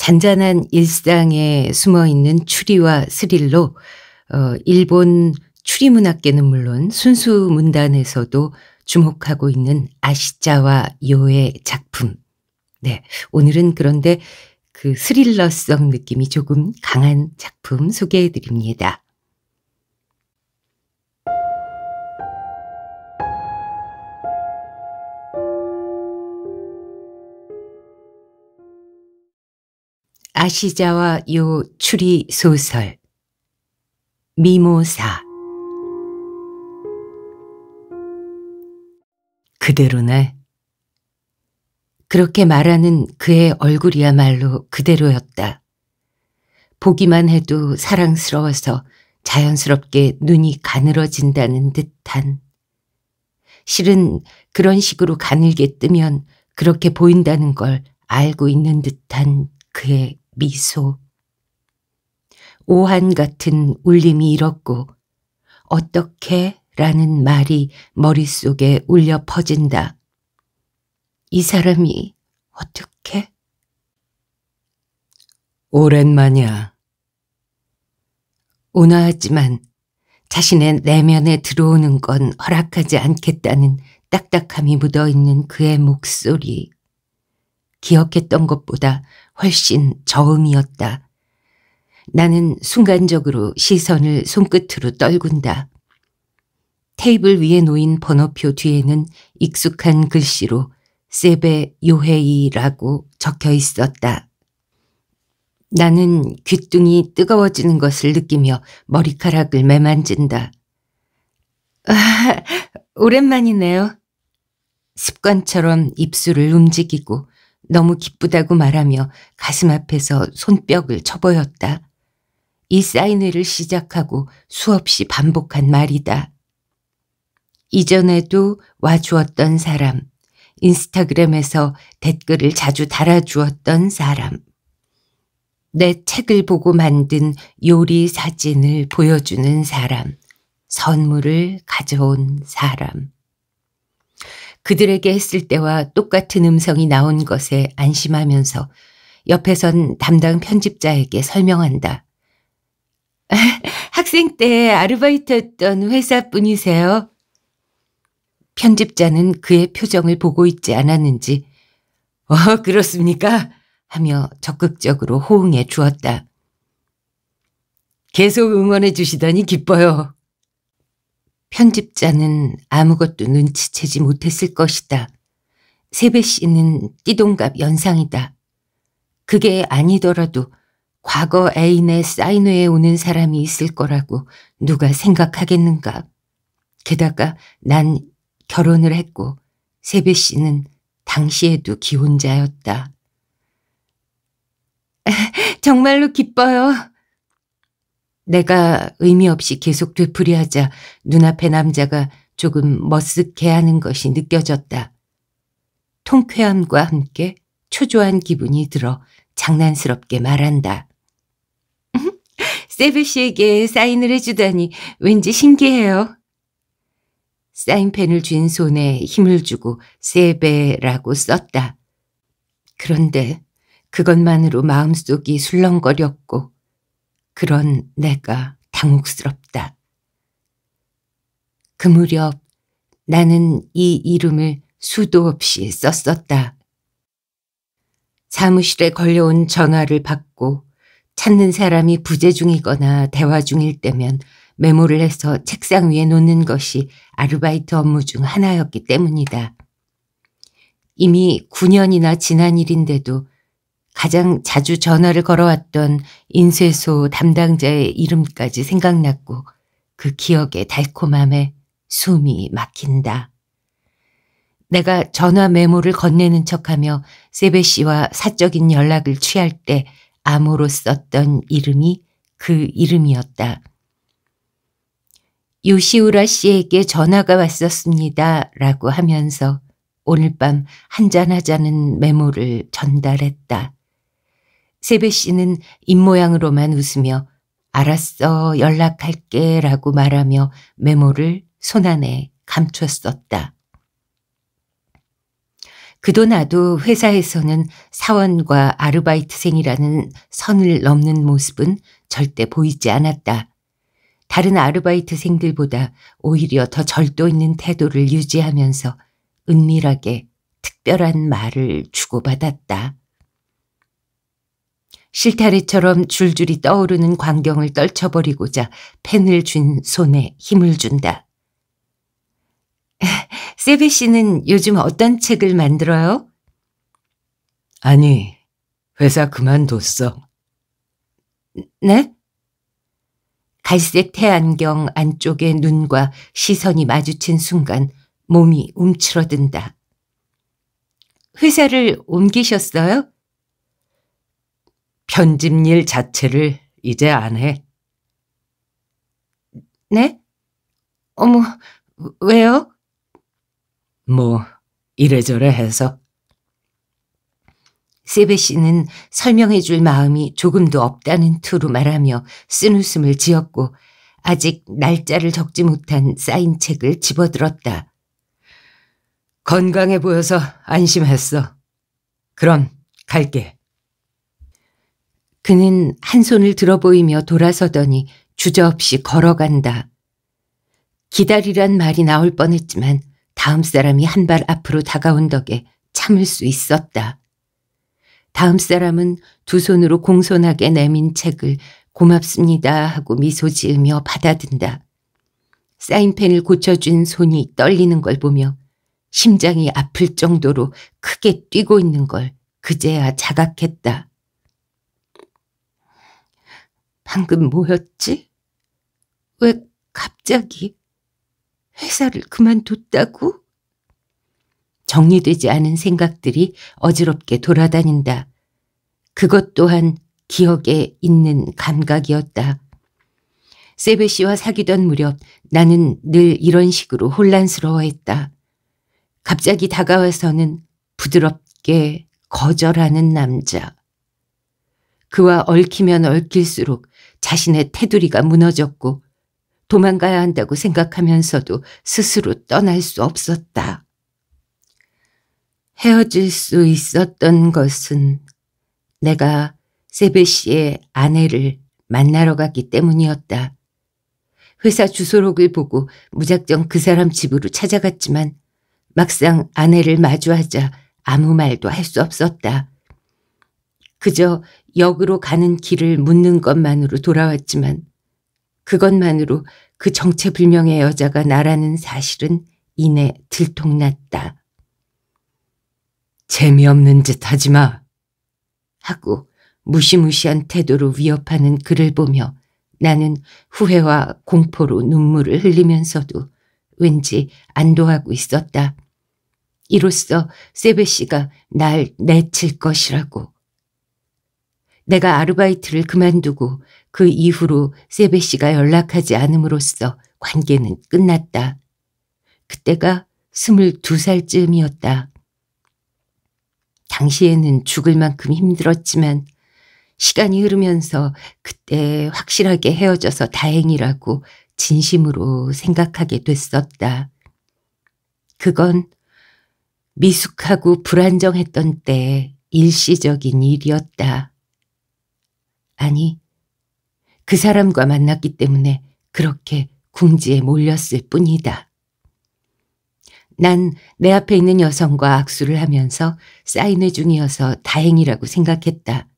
잔잔한 일상에 숨어 있는 추리와 스릴로 어, 일본 추리 문학계는 물론 순수 문단에서도 주목하고 있는 아시자와 요의 작품. 네. 오늘은 그런데 그 스릴러성 느낌이 조금 강한 작품 소개해 드립니다. 아시자와 요 추리 소설 미모사 그대로네. 그렇게 말하는 그의 얼굴이야말로 그대로였다. 보기만 해도 사랑스러워서 자연스럽게 눈이 가늘어진다는 듯한. 실은 그런 식으로 가늘게 뜨면 그렇게 보인다는 걸 알고 있는 듯한 그의 미소. 오한 같은 울림이 일었고 어떻게 라는 말이 머릿속에 울려 퍼진다. 이 사람이 어떻게? 오랜만이야. 온화하지만 자신의 내면에 들어오는 건 허락하지 않겠다는 딱딱함이 묻어있는 그의 목소리. 기억했던 것보다 훨씬 저음이었다. 나는 순간적으로 시선을 손끝으로 떨군다. 테이블 위에 놓인 번호표 뒤에는 익숙한 글씨로 세베 요헤이라고 적혀 있었다. 나는 귀뚱이 뜨거워지는 것을 느끼며 머리카락을 매만진다. 아, 오랜만이네요. 습관처럼 입술을 움직이고 너무 기쁘다고 말하며 가슴 앞에서 손뼉을 쳐보였다. 이 사인회를 시작하고 수없이 반복한 말이다. 이전에도 와주었던 사람, 인스타그램에서 댓글을 자주 달아주었던 사람, 내 책을 보고 만든 요리 사진을 보여주는 사람, 선물을 가져온 사람. 그들에게 했을 때와 똑같은 음성이 나온 것에 안심하면서 옆에선 담당 편집자에게 설명한다. 학생 때 아르바이트였던 회사뿐이세요? 편집자는 그의 표정을 보고 있지 않았는지 어 그렇습니까? 하며 적극적으로 호응해 주었다. 계속 응원해 주시더니 기뻐요. 편집자는 아무것도 눈치채지 못했을 것이다. 세배 씨는 띠동갑 연상이다. 그게 아니더라도 과거 애인의 사인회에 오는 사람이 있을 거라고 누가 생각하겠는가. 게다가 난 결혼을 했고 세배 씨는 당시에도 기혼자였다. 정말로 기뻐요. 내가 의미 없이 계속 되풀이하자 눈앞의 남자가 조금 머쓱해하는 것이 느껴졌다. 통쾌함과 함께 초조한 기분이 들어 장난스럽게 말한다. 세브 씨에게 사인을 해주다니 왠지 신기해요. 사인펜을 쥔 손에 힘을 주고 세베라고 썼다. 그런데 그것만으로 마음속이 술렁거렸고 그런 내가 당혹스럽다. 그 무렵 나는 이 이름을 수도 없이 썼었다. 사무실에 걸려온 전화를 받고 찾는 사람이 부재 중이거나 대화 중일 때면 메모를 해서 책상 위에 놓는 것이 아르바이트 업무 중 하나였기 때문이다. 이미 9년이나 지난 일인데도 가장 자주 전화를 걸어왔던 인쇄소 담당자의 이름까지 생각났고 그 기억의 달콤함에 숨이 막힌다. 내가 전화 메모를 건네는 척하며 세베 씨와 사적인 연락을 취할 때 암호로 썼던 이름이 그 이름이었다. 요시우라 씨에게 전화가 왔었습니다. 라고 하면서 오늘 밤 한잔하자는 메모를 전달했다. 세배 씨는 입모양으로만 웃으며 알았어 연락할게 라고 말하며 메모를 손안에 감췄었다. 그도 나도 회사에서는 사원과 아르바이트생이라는 선을 넘는 모습은 절대 보이지 않았다. 다른 아르바이트생들보다 오히려 더 절도 있는 태도를 유지하면서 은밀하게 특별한 말을 주고받았다. 실타래처럼 줄줄이 떠오르는 광경을 떨쳐버리고자 펜을 쥔 손에 힘을 준다. 세베 씨는 요즘 어떤 책을 만들어요? 아니, 회사 그만뒀어. 네? 갈색 태안경 안쪽의 눈과 시선이 마주친 순간 몸이 움츠러든다. 회사를 옮기셨어요? 편집 일 자체를 이제 안 해. 네? 어머, 왜요? 뭐, 이래저래 해서. 세베 씨는 설명해 줄 마음이 조금도 없다는 투로 말하며 쓴 웃음을 지었고 아직 날짜를 적지 못한 사인 책을 집어들었다. 건강해 보여서 안심했어. 그럼 갈게. 그는 한 손을 들어보이며 돌아서더니 주저없이 걸어간다. 기다리란 말이 나올 뻔했지만 다음 사람이 한 발 앞으로 다가온 덕에 참을 수 있었다. 다음 사람은 두 손으로 공손하게 내민 책을 고맙습니다 하고 미소 지으며 받아든다. 사인펜을 고쳐준 손이 떨리는 걸 보며 심장이 아플 정도로 크게 뛰고 있는 걸 그제야 자각했다. 방금 뭐였지? 왜 갑자기 회사를 그만뒀다고? 정리되지 않은 생각들이 어지럽게 돌아다닌다. 그것 또한 기억에 있는 감각이었다. 세베 씨와 사귀던 무렵 나는 늘 이런 식으로 혼란스러워했다. 갑자기 다가와서는 부드럽게 거절하는 남자. 그와 얽히면 얽힐수록 자신의 테두리가 무너졌고 도망가야 한다고 생각하면서도 스스로 떠날 수 없었다. 헤어질 수 있었던 것은 내가 세베 씨의 아내를 만나러 갔기 때문이었다. 회사 주소록을 보고 무작정 그 사람 집으로 찾아갔지만 막상 아내를 마주하자 아무 말도 할 수 없었다. 그저 역으로 가는 길을 묻는 것만으로 돌아왔지만 그것만으로 그 정체불명의 여자가 나라는 사실은 이내 들통났다. 재미없는 짓 하지 마. 하고 무시무시한 태도로 위협하는 그를 보며 나는 후회와 공포로 눈물을 흘리면서도 왠지 안도하고 있었다. 이로써 세베 씨가 날 내칠 것이라고. 내가 아르바이트를 그만두고 그 이후로 세베 씨가 연락하지 않음으로써 관계는 끝났다. 그때가 스물두 살쯤이었다. 당시에는 죽을 만큼 힘들었지만 시간이 흐르면서 그때 확실하게 헤어져서 다행이라고 진심으로 생각하게 됐었다. 그건 미숙하고 불안정했던 때 일시적인 일이었다. 아니, 그 사람과 만났기 때문에 그렇게 궁지에 몰렸을 뿐이다. 난 내 앞에 있는 여성과 악수를 하면서 사인회 중이어서 다행이라고 생각했다.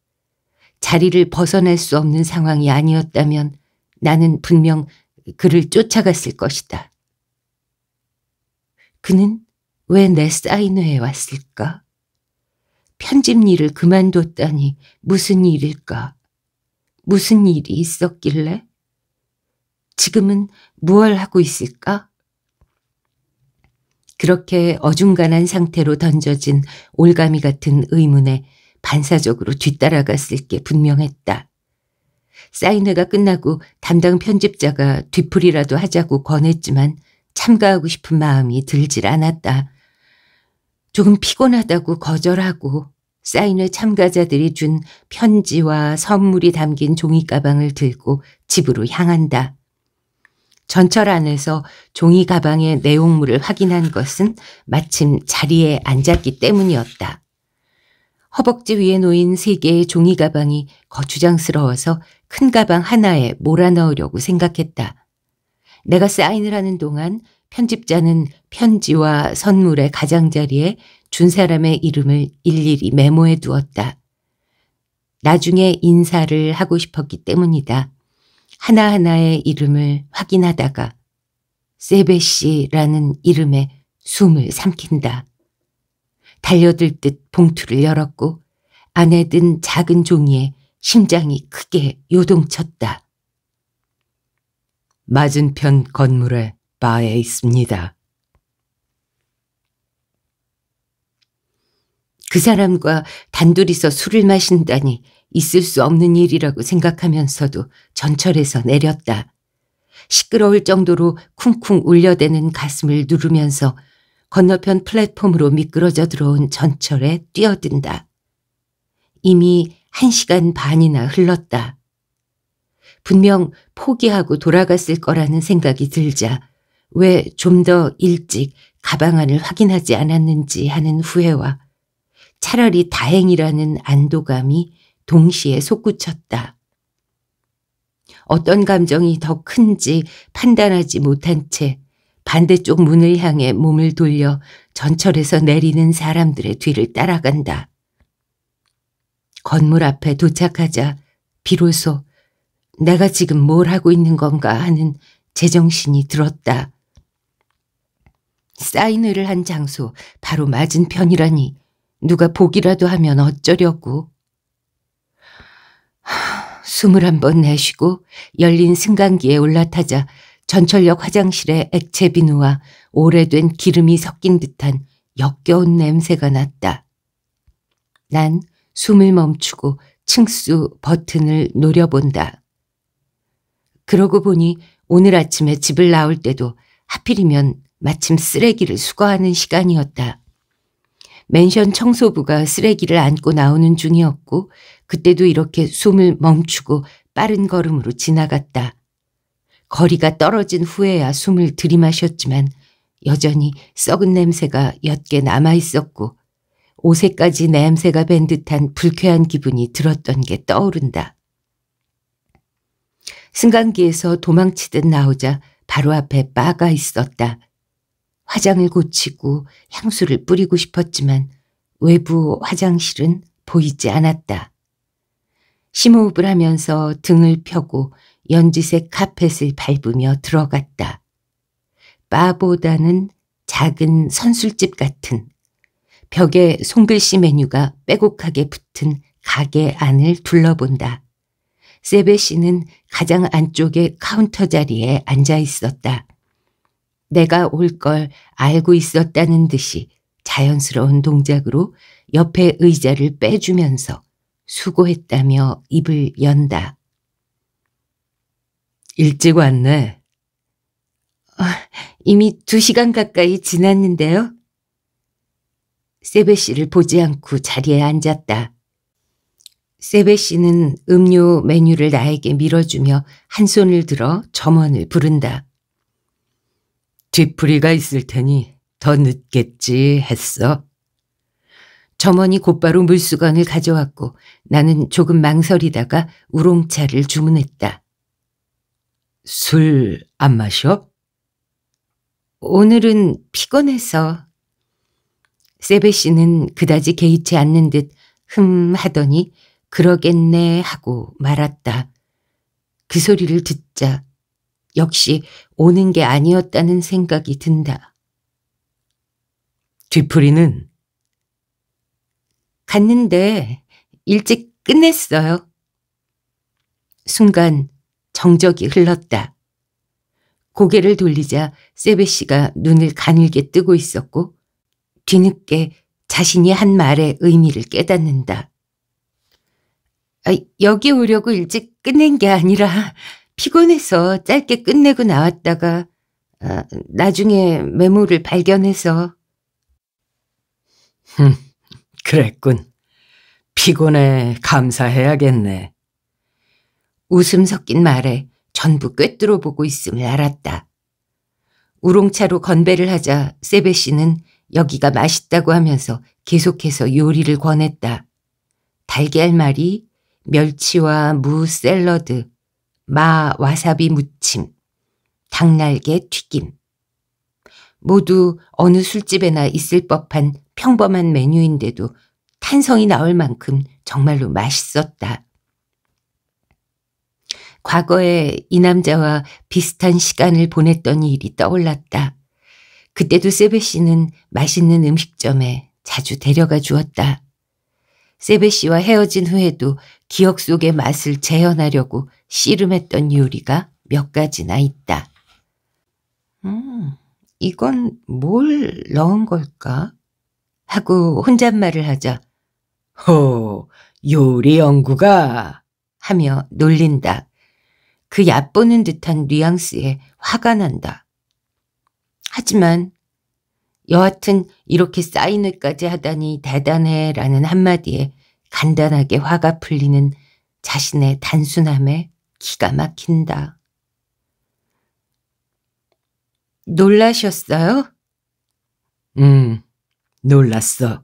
자리를 벗어날 수 없는 상황이 아니었다면 나는 분명 그를 쫓아갔을 것이다. 그는 왜 내 사인회에 왔을까? 편집 일을 그만뒀다니 무슨 일일까? 무슨 일이 있었길래? 지금은 무얼 하고 있을까? 그렇게 어중간한 상태로 던져진 올가미 같은 의문에 반사적으로 뒤따라갔을 게 분명했다. 사인회가 끝나고 담당 편집자가 뒤풀이라도 하자고 권했지만 참가하고 싶은 마음이 들질 않았다. 조금 피곤하다고 거절하고 사인회 참가자들이 준 편지와 선물이 담긴 종이가방을 들고 집으로 향한다. 전철 안에서 종이 가방의 내용물을 확인한 것은 마침 자리에 앉았기 때문이었다. 허벅지 위에 놓인 세 개의 종이 가방이 거추장스러워서 큰 가방 하나에 몰아넣으려고 생각했다. 내가 사인을 하는 동안 편집자는 편지와 선물의 가장자리에 준 사람의 이름을 일일이 메모해 두었다. 나중에 인사를 하고 싶었기 때문이다. 하나하나의 이름을 확인하다가 세베씨라는 이름에 숨을 삼킨다. 달려들 듯 봉투를 열었고 안에 든 작은 종이에 심장이 크게 요동쳤다. 맞은편 건물에 바에 있습니다. 그 사람과 단둘이서 술을 마신다니 있을 수 없는 일이라고 생각하면서도 전철에서 내렸다. 시끄러울 정도로 쿵쿵 울려대는 가슴을 누르면서 건너편 플랫폼으로 미끄러져 들어온 전철에 뛰어든다. 이미 한 시간 반이나 흘렀다. 분명 포기하고 돌아갔을 거라는 생각이 들자 왜 좀 더 일찍 가방 안을 확인하지 않았는지 하는 후회와 차라리 다행이라는 안도감이 동시에 솟구쳤다. 어떤 감정이 더 큰지 판단하지 못한 채 반대쪽 문을 향해 몸을 돌려 전철에서 내리는 사람들의 뒤를 따라간다. 건물 앞에 도착하자 비로소 내가 지금 뭘 하고 있는 건가 하는 제정신이 들었다. 사인회를 한 장소 바로 맞은편이라니 누가 보기라도 하면 어쩌려고. 숨을 한 번 내쉬고 열린 승강기에 올라타자 전철역 화장실에 액체 비누와 오래된 기름이 섞인 듯한 역겨운 냄새가 났다. 난 숨을 멈추고 층수 버튼을 노려본다. 그러고 보니 오늘 아침에 집을 나올 때도 하필이면 마침 쓰레기를 수거하는 시간이었다. 맨션 청소부가 쓰레기를 안고 나오는 중이었고 그때도 이렇게 숨을 멈추고 빠른 걸음으로 지나갔다. 거리가 떨어진 후에야 숨을 들이마셨지만 여전히 썩은 냄새가 옅게 남아있었고 옷에까지 냄새가 밴 듯한 불쾌한 기분이 들었던 게 떠오른다. 승강기에서 도망치듯 나오자 바로 앞에 바가 있었다. 화장을 고치고 향수를 뿌리고 싶었지만 외부 화장실은 보이지 않았다. 심호흡을 하면서 등을 펴고 연지색 카펫을 밟으며 들어갔다. 바보다는 작은 선술집 같은 벽에 송글씨 메뉴가 빼곡하게 붙은 가게 안을 둘러본다. 세베 씨는 가장 안쪽에 카운터 자리에 앉아 있었다. 내가 올 걸 알고 있었다는 듯이 자연스러운 동작으로 옆에 의자를 빼주면서 수고했다며 입을 연다. 일찍 왔네. 어, 이미 두 시간 가까이 지났는데요. 세베 씨를 보지 않고 자리에 앉았다. 세베 씨는 음료 메뉴를 나에게 밀어주며 한 손을 들어 점원을 부른다. 뒤풀이가 있을 테니 더 늦겠지 했어. 점원이 곧바로 물수건을 가져왔고 나는 조금 망설이다가 우롱차를 주문했다. 술 안 마셔? 오늘은 피곤해서. 세베 씨는 그다지 개의치 않는 듯 흠 하더니 그러겠네 하고 말았다. 그 소리를 듣자 역시 오는 게 아니었다는 생각이 든다. 뒤풀이는 갔는데 일찍 끝냈어요. 순간 정적이 흘렀다. 고개를 돌리자 세베 씨가 눈을 가늘게 뜨고 있었고 뒤늦게 자신이 한 말의 의미를 깨닫는다. 아, 여기 오려고 일찍 끝낸 게 아니라 피곤해서 짧게 끝내고 나왔다가 아, 나중에 메모를 발견해서 흠, 그랬군. 피곤해 감사해야겠네. 웃음 섞인 말에 전부 꿰뚫어 보고 있음을 알았다. 우롱차로 건배를 하자 세베 씨는 여기가 맛있다고 하면서 계속해서 요리를 권했다. 달걀말이, 멸치와 무 샐러드, 마 와사비 무침, 닭날개 튀김. 모두 어느 술집에나 있을 법한 평범한 메뉴인데도 탄성이 나올 만큼 정말로 맛있었다. 과거에 이 남자와 비슷한 시간을 보냈던 일이 떠올랐다. 그때도 세베 씨는 맛있는 음식점에 자주 데려가 주었다. 세베 씨와 헤어진 후에도 기억 속의 맛을 재현하려고 씨름했던 요리가 몇 가지나 있다. 음, 이건 뭘 넣은 걸까? 하고 혼잣말을 하자. 허, 요리 연구가 하며 놀린다. 그 얕보는 듯한 뉘앙스에 화가 난다. 하지만 여하튼 이렇게 사인회까지 하다니 대단해 라는 한마디에 간단하게 화가 풀리는 자신의 단순함에 기가 막힌다. 놀라셨어요? 음, 놀랐어.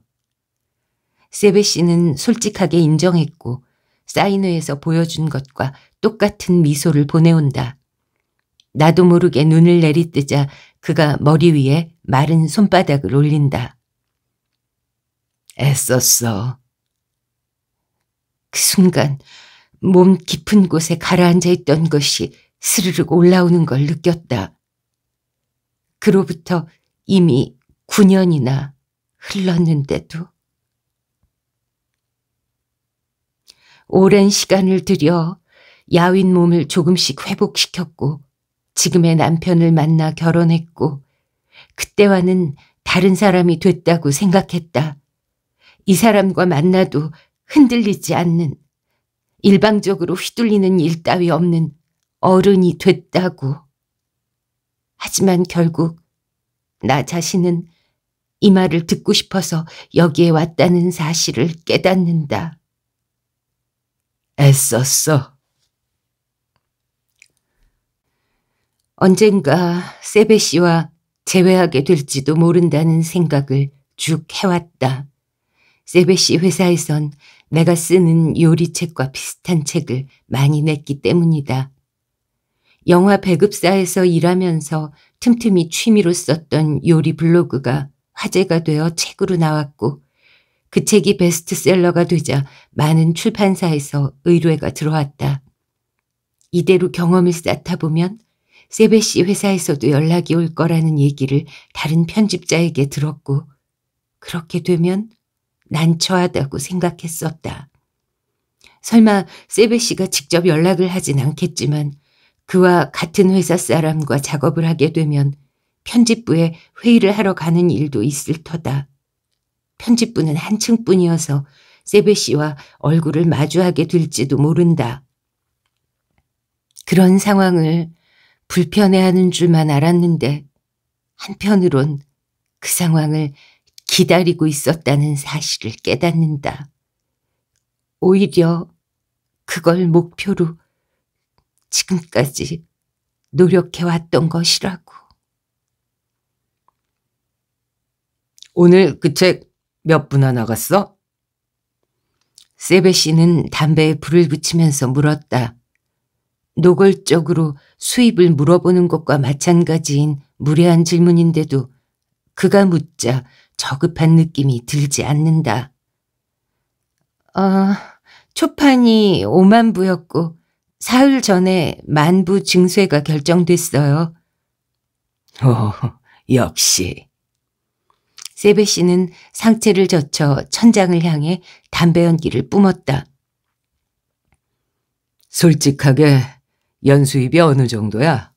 세베 씨는 솔직하게 인정했고 사인회에서 보여준 것과 똑같은 미소를 보내온다. 나도 모르게 눈을 내리뜨자 그가 머리 위에 마른 손바닥을 올린다. 애썼어. 그 순간 몸 깊은 곳에 가라앉아 있던 것이 스르륵 올라오는 걸 느꼈다. 그로부터 이미 9년이나 흘렀는데도 오랜 시간을 들여 야윈 몸을 조금씩 회복시켰고 지금의 남편을 만나 결혼했고 그때와는 다른 사람이 됐다고 생각했다. 이 사람과 만나도 흔들리지 않는 일방적으로 휘둘리는 일 따위 없는 어른이 됐다고. 하지만 결국 나 자신은 이 말을 듣고 싶어서 여기에 왔다는 사실을 깨닫는다. 애썼어. 언젠가 세베 씨와 재회하게 될지도 모른다는 생각을 쭉 해왔다. 세베 씨 회사에선 내가 쓰는 요리책과 비슷한 책을 많이 냈기 때문이다. 영화 배급사에서 일하면서 틈틈이 취미로 썼던 요리 블로그가 화제가 되어 책으로 나왔고 그 책이 베스트셀러가 되자 많은 출판사에서 의뢰가 들어왔다. 이대로 경험을 쌓다 보면 세베 씨 회사에서도 연락이 올 거라는 얘기를 다른 편집자에게 들었고 그렇게 되면 난처하다고 생각했었다. 설마 세베 씨가 직접 연락을 하진 않겠지만 그와 같은 회사 사람과 작업을 하게 되면 편집부에 회의를 하러 가는 일도 있을 터다. 편집부는 한층뿐이어서 세베 씨와 얼굴을 마주하게 될지도 모른다. 그런 상황을 불편해하는 줄만 알았는데 한편으론 그 상황을 기다리고 있었다는 사실을 깨닫는다. 오히려 그걸 목표로 지금까지 노력해왔던 것이라고. 오늘 그 책 몇 분안 나갔어? 세베 씨는 담배에 불을 붙이면서 물었다. 노골적으로 수입을 물어보는 것과 마찬가지인 무례한 질문인데도 그가 묻자 저급한 느낌이 들지 않는다. 어, 초판이 5만 부였고 사흘 전에 만부 증세가 결정됐어요. 오, 어, 역시. 세베 씨는 상체를 젖혀 천장을 향해 담배 연기를 뿜었다. 솔직하게 연수입이 어느 정도야?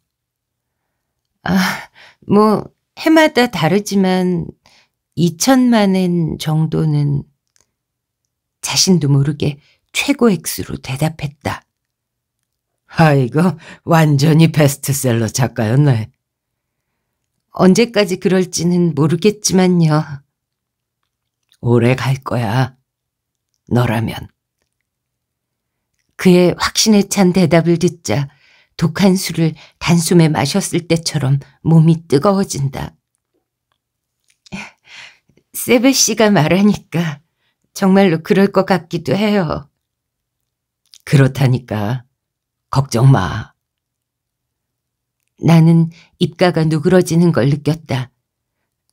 아, 뭐 해마다 다르지만 2천만 엔 정도는 자신도 모르게 최고 액수로 대답했다. 아이고, 완전히 베스트셀러 작가였네. 언제까지 그럴지는 모르겠지만요. 오래 갈 거야. 너라면. 그의 확신에 찬 대답을 듣자 독한 술을 단숨에 마셨을 때처럼 몸이 뜨거워진다. 세베 씨가 말하니까 정말로 그럴 것 같기도 해요. 그렇다니까 걱정 마. 나는 입가가 누그러지는 걸 느꼈다.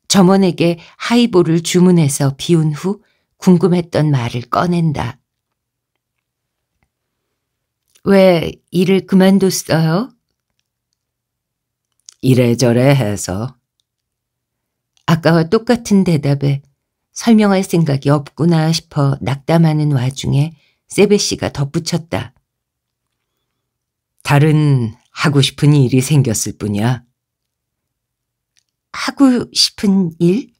점원에게 하이볼을 주문해서 비운 후 궁금했던 말을 꺼낸다. 왜 일을 그만뒀어요? 이래저래 해서. 아까와 똑같은 대답에 설명할 생각이 없구나 싶어 낙담하는 와중에 세베 씨가 덧붙였다. 다른 하고 싶은 일이 생겼을 뿐이야. 하고 싶은 일?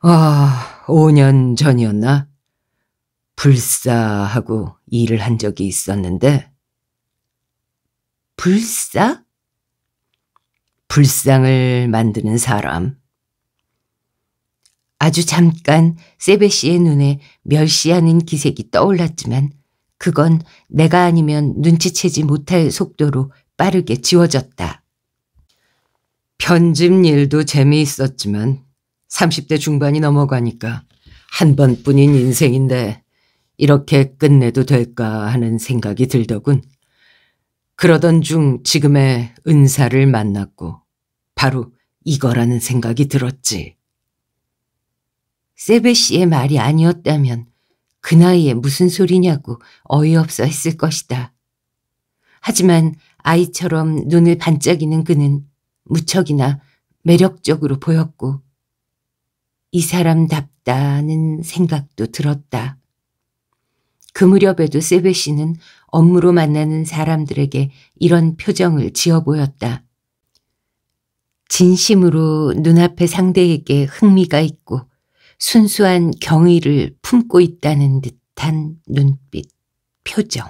아, 5년 전이었나? 불사하고 일을 한 적이 있었는데 불사? 불상을 만드는 사람. 아주 잠깐 세베 씨의 눈에 멸시하는 기색이 떠올랐지만 그건 내가 아니면 눈치채지 못할 속도로 빠르게 지워졌다. 편집 일도 재미있었지만 30대 중반이 넘어가니까 한 번뿐인 인생인데 이렇게 끝내도 될까 하는 생각이 들더군. 그러던 중 지금의 은사를 만났고 바로 이거라는 생각이 들었지. 세베 씨의 말이 아니었다면 그 나이에 무슨 소리냐고 어이없어 했을 것이다. 하지만 아이처럼 눈을 반짝이는 그는 무척이나 매력적으로 보였고 이 사람답다는 생각도 들었다. 그 무렵에도 세베 씨는 업무로 만나는 사람들에게 이런 표정을 지어 보였다. 진심으로 눈앞의 상대에게 흥미가 있고 순수한 경의를 품고 있다는 듯한 눈빛, 표정.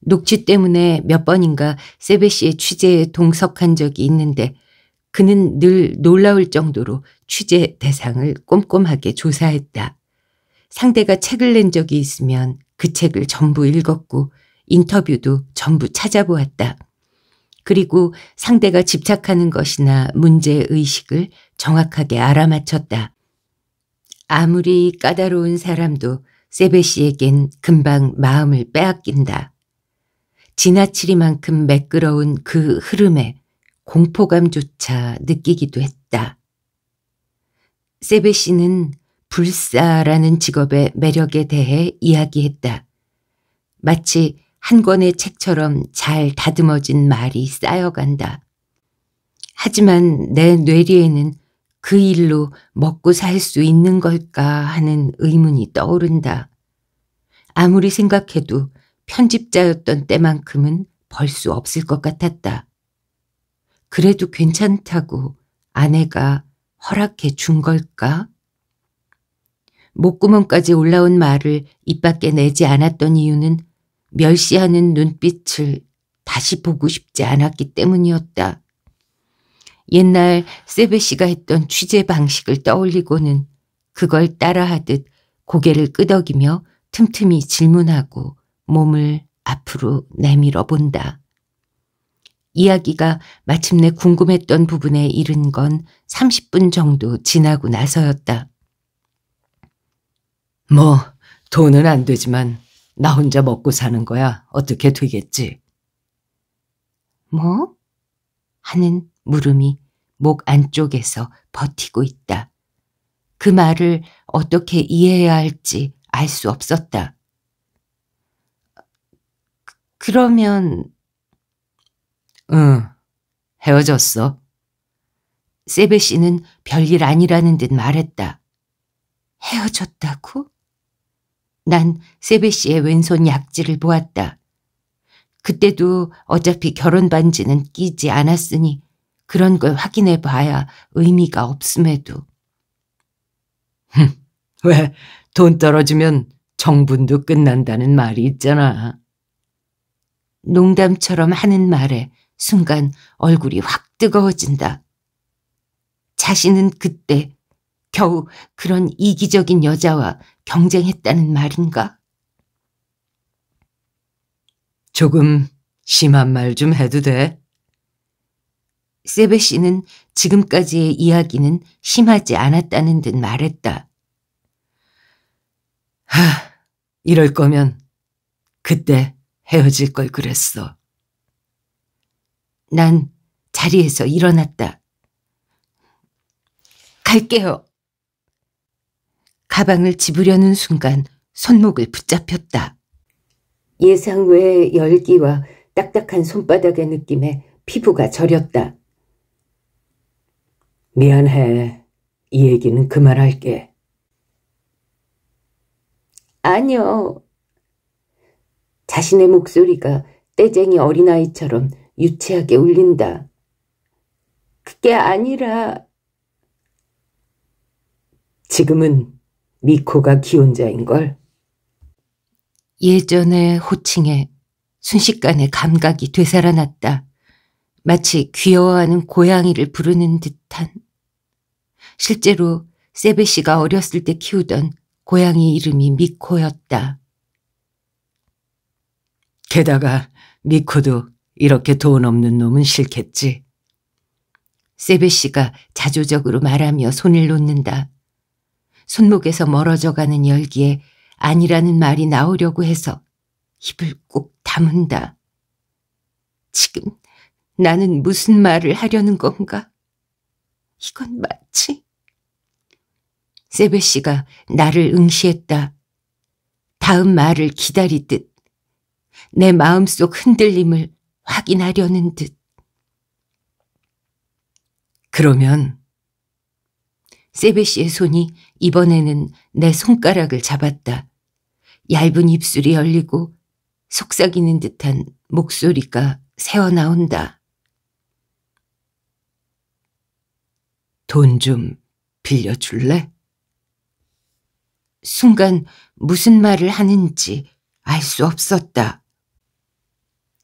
녹취 때문에 몇 번인가 세베 씨의 취재에 동석한 적이 있는데 그는 늘 놀라울 정도로 취재 대상을 꼼꼼하게 조사했다. 상대가 책을 낸 적이 있으면 그 책을 전부 읽었고 인터뷰도 전부 찾아보았다. 그리고 상대가 집착하는 것이나 문제의식을 정확하게 알아맞혔다. 아무리 까다로운 사람도 세베 씨에겐 금방 마음을 빼앗긴다. 지나치리만큼 매끄러운 그 흐름에 공포감조차 느끼기도 했다. 세베 씨는 불사라는 직업의 매력에 대해 이야기했다. 마치 한 권의 책처럼 잘 다듬어진 말이 쌓여간다. 하지만 내 뇌리에는 그 일로 먹고 살 수 있는 걸까 하는 의문이 떠오른다. 아무리 생각해도 편집자였던 때만큼은 벌 수 없을 것 같았다. 그래도 괜찮다고 아내가 허락해 준 걸까? 목구멍까지 올라온 말을 입 밖에 내지 않았던 이유는 멸시하는 눈빛을 다시 보고 싶지 않았기 때문이었다. 옛날 세베 씨가 했던 취재 방식을 떠올리고는 그걸 따라하듯 고개를 끄덕이며 틈틈이 질문하고 몸을 앞으로 내밀어 본다. 이야기가 마침내 궁금했던 부분에 이른 건 30분 정도 지나고 나서였다. 뭐 돈은 안 되지만 나 혼자 먹고 사는 거야 어떻게 되겠지. 뭐? 하는 물음이 목 안쪽에서 버티고 있다. 그 말을 어떻게 이해해야 할지 알 수 없었다. 그러면 응 헤어졌어. 세베 씨는 별일 아니라는 듯 말했다. 헤어졌다고? 난 세베 씨의 왼손 약지를 보았다. 그때도 어차피 결혼 반지는 끼지 않았으니 그런 걸 확인해 봐야 의미가 없음에도. 왜돈 떨어지면 정분도 끝난다는 말이 있잖아. 농담처럼 하는 말에 순간 얼굴이 확 뜨거워진다. 자신은 그때 겨우 그런 이기적인 여자와 경쟁했다는 말인가? 조금 심한 말 좀 해도 돼? 세베 씨는 지금까지의 이야기는 심하지 않았다는 듯 말했다. 하, 이럴 거면 그때 헤어질 걸 그랬어. 난 자리에서 일어났다. 갈게요. 가방을 집으려는 순간 손목을 붙잡혔다. 예상 외의 열기와 딱딱한 손바닥의 느낌에 피부가 저렸다. 미안해. 이 얘기는 그만할게. 아니요. 자신의 목소리가 떼쟁이 어린아이처럼 유치하게 울린다. 그게 아니라 지금은 미코가 기혼자인걸. 예전의 호칭에 순식간에 감각이 되살아났다. 마치 귀여워하는 고양이를 부르는 듯한. 실제로 세베 씨가 어렸을 때 키우던 고양이 이름이 미코였다. 게다가 미코도 이렇게 돈 없는 놈은 싫겠지. 세베 씨가 자조적으로 말하며 손을 놓는다. 손목에서 멀어져가는 열기에 아니라는 말이 나오려고 해서 입을 꼭 다문다. 지금 나는 무슨 말을 하려는 건가? 이건 맞지? 세베 씨가 나를 응시했다. 다음 말을 기다리듯 내 마음속 흔들림을 확인하려는 듯. 그러면 세베 씨의 손이 이번에는 내 손가락을 잡았다. 얇은 입술이 열리고 속삭이는 듯한 목소리가 새어나온다. 돈 좀 빌려줄래? 순간 무슨 말을 하는지 알 수 없었다.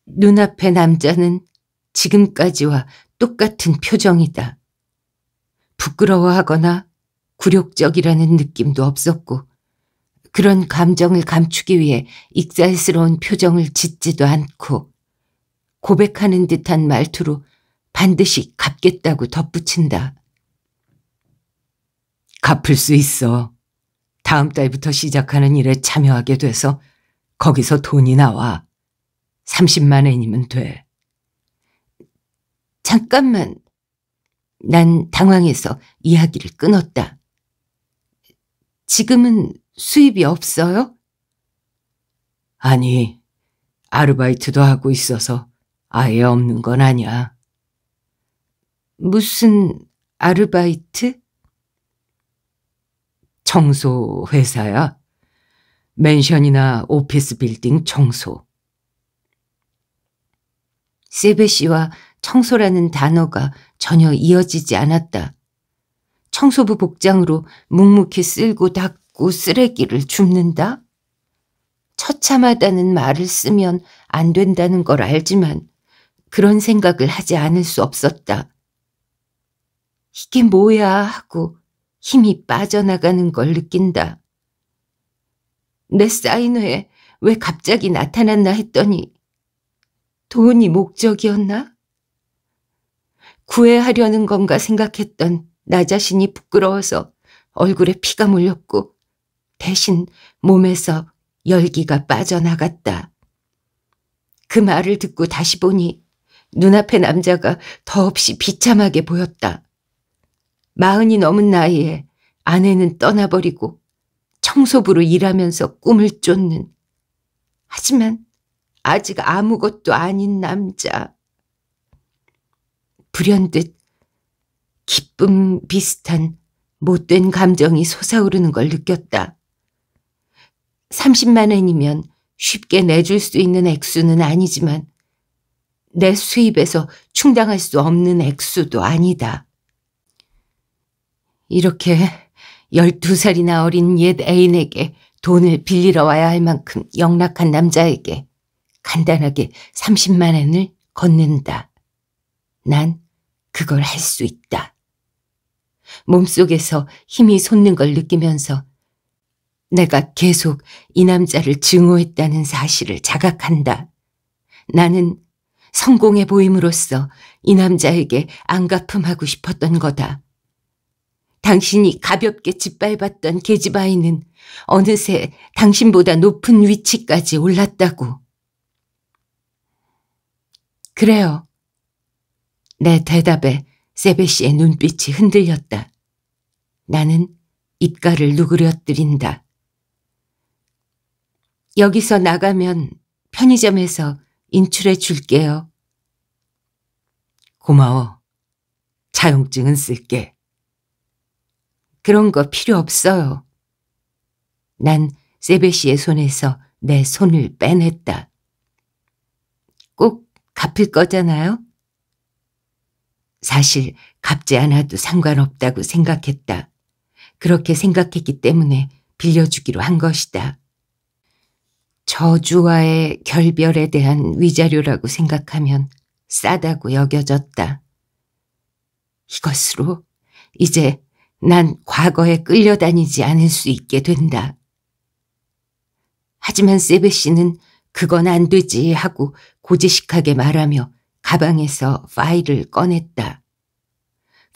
눈앞의 남자는 지금까지와 똑같은 표정이다. 부끄러워하거나 굴욕적이라는 느낌도 없었고 그런 감정을 감추기 위해 익살스러운 표정을 짓지도 않고 고백하는 듯한 말투로 반드시 갚겠다고 덧붙인다. 갚을 수 있어. 다음 달부터 시작하는 일에 참여하게 돼서 거기서 돈이 나와. 30만 엔이면 돼. 잠깐만. 난 당황해서 이야기를 끊었다. 지금은 수입이 없어요? 아니, 아르바이트도 하고 있어서 아예 없는 건 아니야. 무슨 아르바이트? 청소 회사야. 맨션이나 오피스 빌딩 청소. 세베 씨와 청소라는 단어가 전혀 이어지지 않았다. 청소부 복장으로 묵묵히 쓸고 닦고 쓰레기를 줍는다? 처참하다는 말을 쓰면 안 된다는 걸 알지만 그런 생각을 하지 않을 수 없었다. 이게 뭐야 하고 힘이 빠져나가는 걸 느낀다. 내 사인회에 왜 갑자기 나타났나 했더니 돈이 목적이었나? 구애하려는 건가 생각했던 나 자신이 부끄러워서 얼굴에 피가 물렸고 대신 몸에서 열기가 빠져나갔다. 그 말을 듣고 다시 보니 눈앞의 남자가 더없이 비참하게 보였다. 마흔이 넘은 나이에 아내는 떠나버리고 청소부로 일하면서 꿈을 쫓는 하지만 아직 아무것도 아닌 남자. 불현듯 기쁨 비슷한 못된 감정이 솟아오르는 걸 느꼈다. 30만 원이면 쉽게 내줄 수 있는 액수는 아니지만 내 수입에서 충당할 수 없는 액수도 아니다. 이렇게 12살이나 어린 옛 애인에게 돈을 빌리러 와야 할 만큼 영락한 남자에게 간단하게 30만 원을 걷는다. 난 그걸 할 수 있다. 몸속에서 힘이 솟는 걸 느끼면서 내가 계속 이 남자를 증오했다는 사실을 자각한다. 나는 성공해 보임으로써 이 남자에게 안가품하고 싶었던 거다. 당신이 가볍게 짓밟았던 계집아이는 어느새 당신보다 높은 위치까지 올랐다고. 그래요. 내 대답에 세베 씨의 눈빛이 흔들렸다. 나는 입가를 누그려뜨린다. 여기서 나가면 편의점에서 인출해 줄게요. 고마워. 자용증은 쓸게. 그런 거 필요 없어요. 난 세베 씨의 손에서 내 손을 빼냈다. 꼭 갚을 거잖아요? 사실 갚지 않아도 상관없다고 생각했다. 그렇게 생각했기 때문에 빌려주기로 한 것이다. 저주와의 결별에 대한 위자료라고 생각하면 싸다고 여겨졌다. 이것으로 이제 난 과거에 끌려다니지 않을 수 있게 된다. 하지만 세베 씨는 그건 안 되지 하고 고지식하게 말하며 가방에서 파일을 꺼냈다.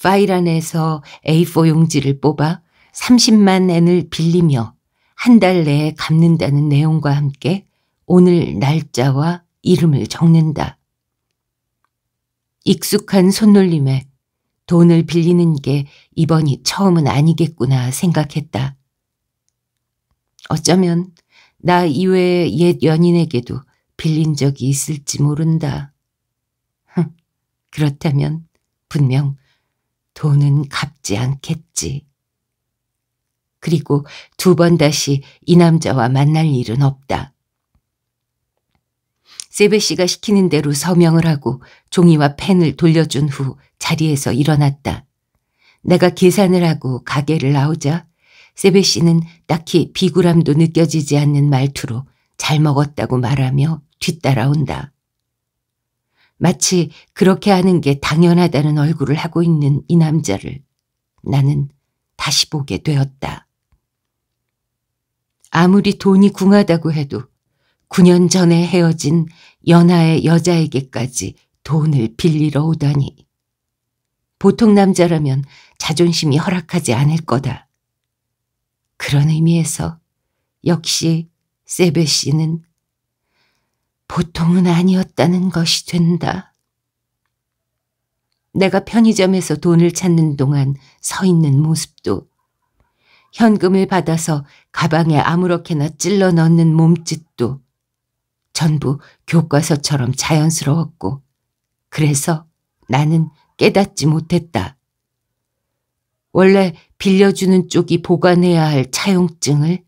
파일 안에서 A4 용지를 뽑아 30만 엔을 빌리며 한 달 내에 갚는다는 내용과 함께 오늘 날짜와 이름을 적는다. 익숙한 손놀림에 돈을 빌리는 게 이번이 처음은 아니겠구나 생각했다. 어쩌면 나 이외의 옛 연인에게도 빌린 적이 있을지 모른다. 그렇다면 분명 돈은 갚지 않겠지. 그리고 두 번 다시 이 남자와 만날 일은 없다. 세베 씨가 시키는 대로 서명을 하고 종이와 펜을 돌려준 후 자리에서 일어났다. 내가 계산을 하고 가게를 나오자 세베 씨는 딱히 비굴함도 느껴지지 않는 말투로 잘 먹었다고 말하며 뒤따라온다. 마치 그렇게 하는 게 당연하다는 얼굴을 하고 있는 이 남자를 나는 다시 보게 되었다. 아무리 돈이 궁하다고 해도 9년 전에 헤어진 연하의 여자에게까지 돈을 빌리러 오다니. 보통 남자라면 자존심이 허락하지 않을 거다. 그런 의미에서 역시 세베 씨는 보통은 아니었다는 것이 된다. 내가 편의점에서 돈을 찾는 동안 서 있는 모습도 현금을 받아서 가방에 아무렇게나 찔러 넣는 몸짓도 전부 교과서처럼 자연스러웠고 그래서 나는 깨닫지 못했다. 원래 빌려주는 쪽이 보관해야 할 차용증을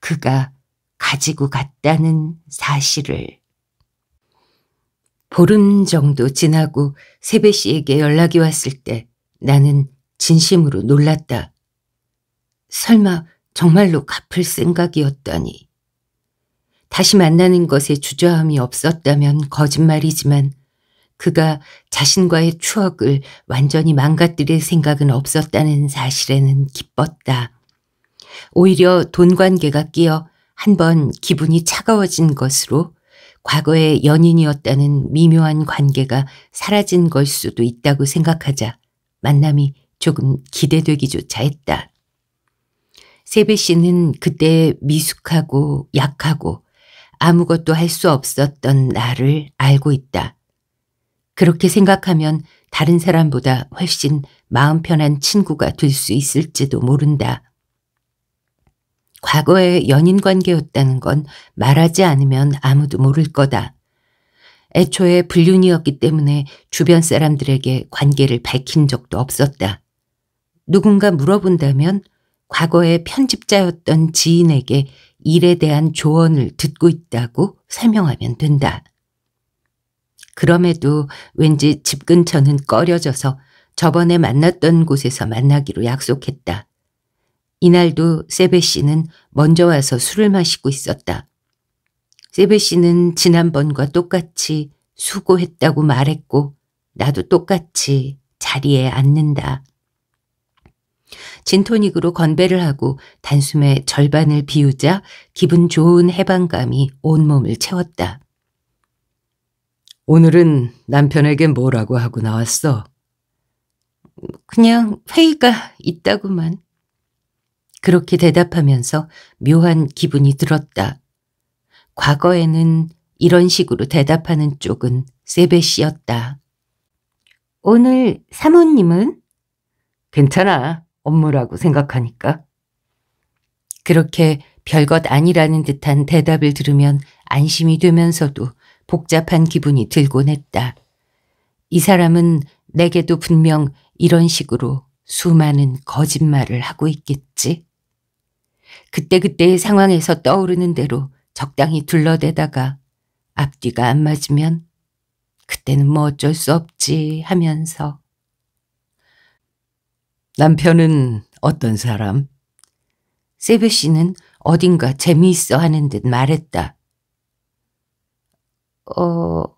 그가 가지고 갔다는 사실을. 보름 정도 지나고 세배 씨에게 연락이 왔을 때 나는 진심으로 놀랐다. 설마 정말로 갚을 생각이었다니. 다시 만나는 것에 주저함이 없었다면 거짓말이지만 그가 자신과의 추억을 완전히 망가뜨릴 생각은 없었다는 사실에는 기뻤다. 오히려 돈 관계가 끼어 한 번 기분이 차가워진 것으로 과거의 연인이었다는 미묘한 관계가 사라진 걸 수도 있다고 생각하자 만남이 조금 기대되기조차 했다. 세배 씨는 그때 미숙하고 약하고 아무것도 할 수 없었던 나를 알고 있다. 그렇게 생각하면 다른 사람보다 훨씬 마음 편한 친구가 될 수 있을지도 모른다. 과거의 연인 관계였다는 건 말하지 않으면 아무도 모를 거다. 애초에 불륜이었기 때문에 주변 사람들에게 관계를 밝힌 적도 없었다. 누군가 물어본다면 과거의 편집자였던 지인에게 일에 대한 조언을 듣고 있다고 설명하면 된다. 그럼에도 왠지 집 근처는 꺼려져서 저번에 만났던 곳에서 만나기로 약속했다. 이날도 세베 씨는 먼저 와서 술을 마시고 있었다. 세베 씨는 지난번과 똑같이 수고했다고 말했고 나도 똑같이 자리에 앉는다. 진토닉으로 건배를 하고 단숨에 절반을 비우자 기분 좋은 해방감이 온몸을 채웠다. 오늘은 남편에게 뭐라고 하고 나왔어? 그냥 회의가 있다구만 그렇게 대답하면서 묘한 기분이 들었다. 과거에는 이런 식으로 대답하는 쪽은 세베씨였다. 오늘 사모님은? 괜찮아. 업무라고 생각하니까. 그렇게 별것 아니라는 듯한 대답을 들으면 안심이 되면서도 복잡한 기분이 들곤 했다. 이 사람은 내게도 분명 이런 식으로 수많은 거짓말을 하고 있겠지. 그때그때의 상황에서 떠오르는 대로 적당히 둘러대다가 앞뒤가 안 맞으면 그때는 뭐 어쩔 수 없지 하면서 남편은 어떤 사람? 세배 씨는 어딘가 재미있어 하는 듯 말했다. 어,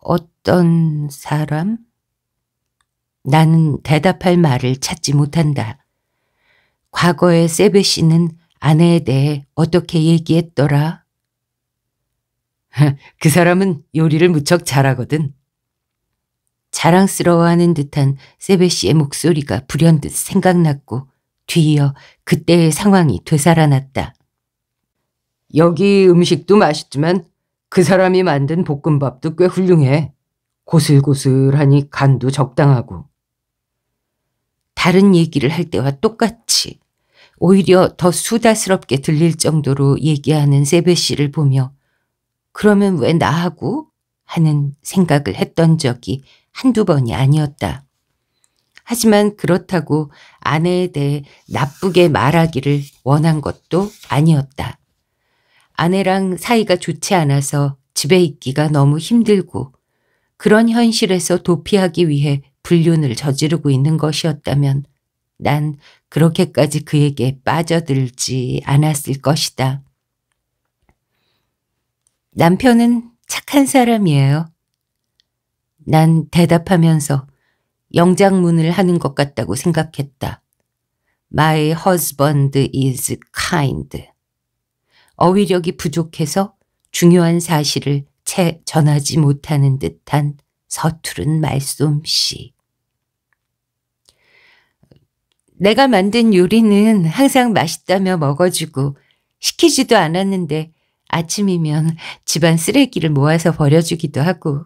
어떤 사람? 나는 대답할 말을 찾지 못한다. 과거에 세베 씨는 아내에 대해 어떻게 얘기했더라? 그 사람은 요리를 무척 잘하거든. 자랑스러워하는 듯한 세베 씨의 목소리가 불현듯 생각났고 뒤이어 그때의 상황이 되살아났다. 여기 음식도 맛있지만 그 사람이 만든 볶음밥도 꽤 훌륭해. 고슬고슬하니 간도 적당하고. 다른 얘기를 할 때와 똑같이 오히려 더 수다스럽게 들릴 정도로 얘기하는 세베 씨를 보며 그러면 왜 나하고 하는 생각을 했던 적이 한두 번이 아니었다. 하지만 그렇다고 아내에 대해 나쁘게 말하기를 원한 것도 아니었다. 아내랑 사이가 좋지 않아서 집에 있기가 너무 힘들고 그런 현실에서 도피하기 위해 불륜을 저지르고 있는 것이었다면 난 그렇게까지 그에게 빠져들지 않았을 것이다. 남편은 착한 사람이에요. 난 대답하면서 영장문을 하는 것 같다고 생각했다. My husband is kind. 어휘력이 부족해서 중요한 사실을 채 전하지 못하는 듯한 서투른 말솜씨. 내가 만든 요리는 항상 맛있다며 먹어주고 시키지도 않았는데 아침이면 집안 쓰레기를 모아서 버려주기도 하고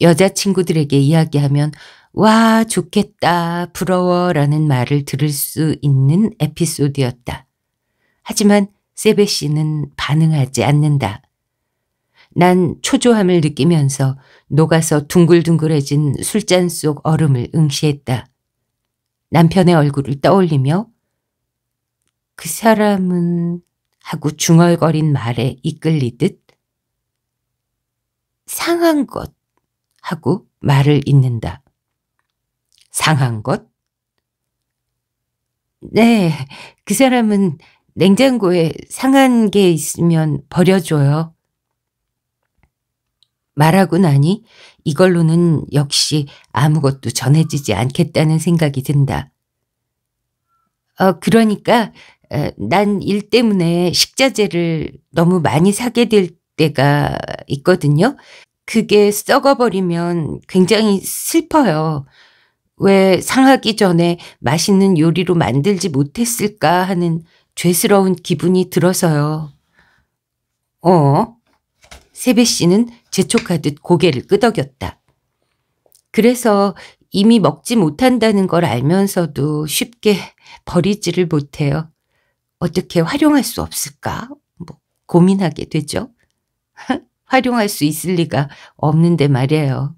여자친구들에게 이야기하면 와 좋겠다 부러워 라는 말을 들을 수 있는 에피소드였다. 하지만 세베 씨는 반응하지 않는다. 난 초조함을 느끼면서 녹아서 둥글둥글해진 술잔 속 얼음을 응시했다. 남편의 얼굴을 떠올리며 그 사람은 하고 중얼거린 말에 이끌리듯 상한 것 하고 말을 잇는다. 상한 것? 네, 그 사람은 냉장고에 상한 게 있으면 버려줘요. 말하고 나니 이걸로는 역시 아무것도 전해지지 않겠다는 생각이 든다. 어, 그러니까 어, 난일 때문에 식자재를 너무 많이 사게 될 때가 있거든요. 그게 썩어버리면 굉장히 슬퍼요. 왜 상하기 전에 맛있는 요리로 만들지 못했을까 하는 죄스러운 기분이 들어서요. 어? 세배 씨는 재촉하듯 고개를 끄덕였다. 그래서 이미 먹지 못한다는 걸 알면서도 쉽게 버리지를 못해요. 어떻게 활용할 수 없을까? 뭐 고민하게 되죠. 활용할 수 있을 리가 없는데 말이에요.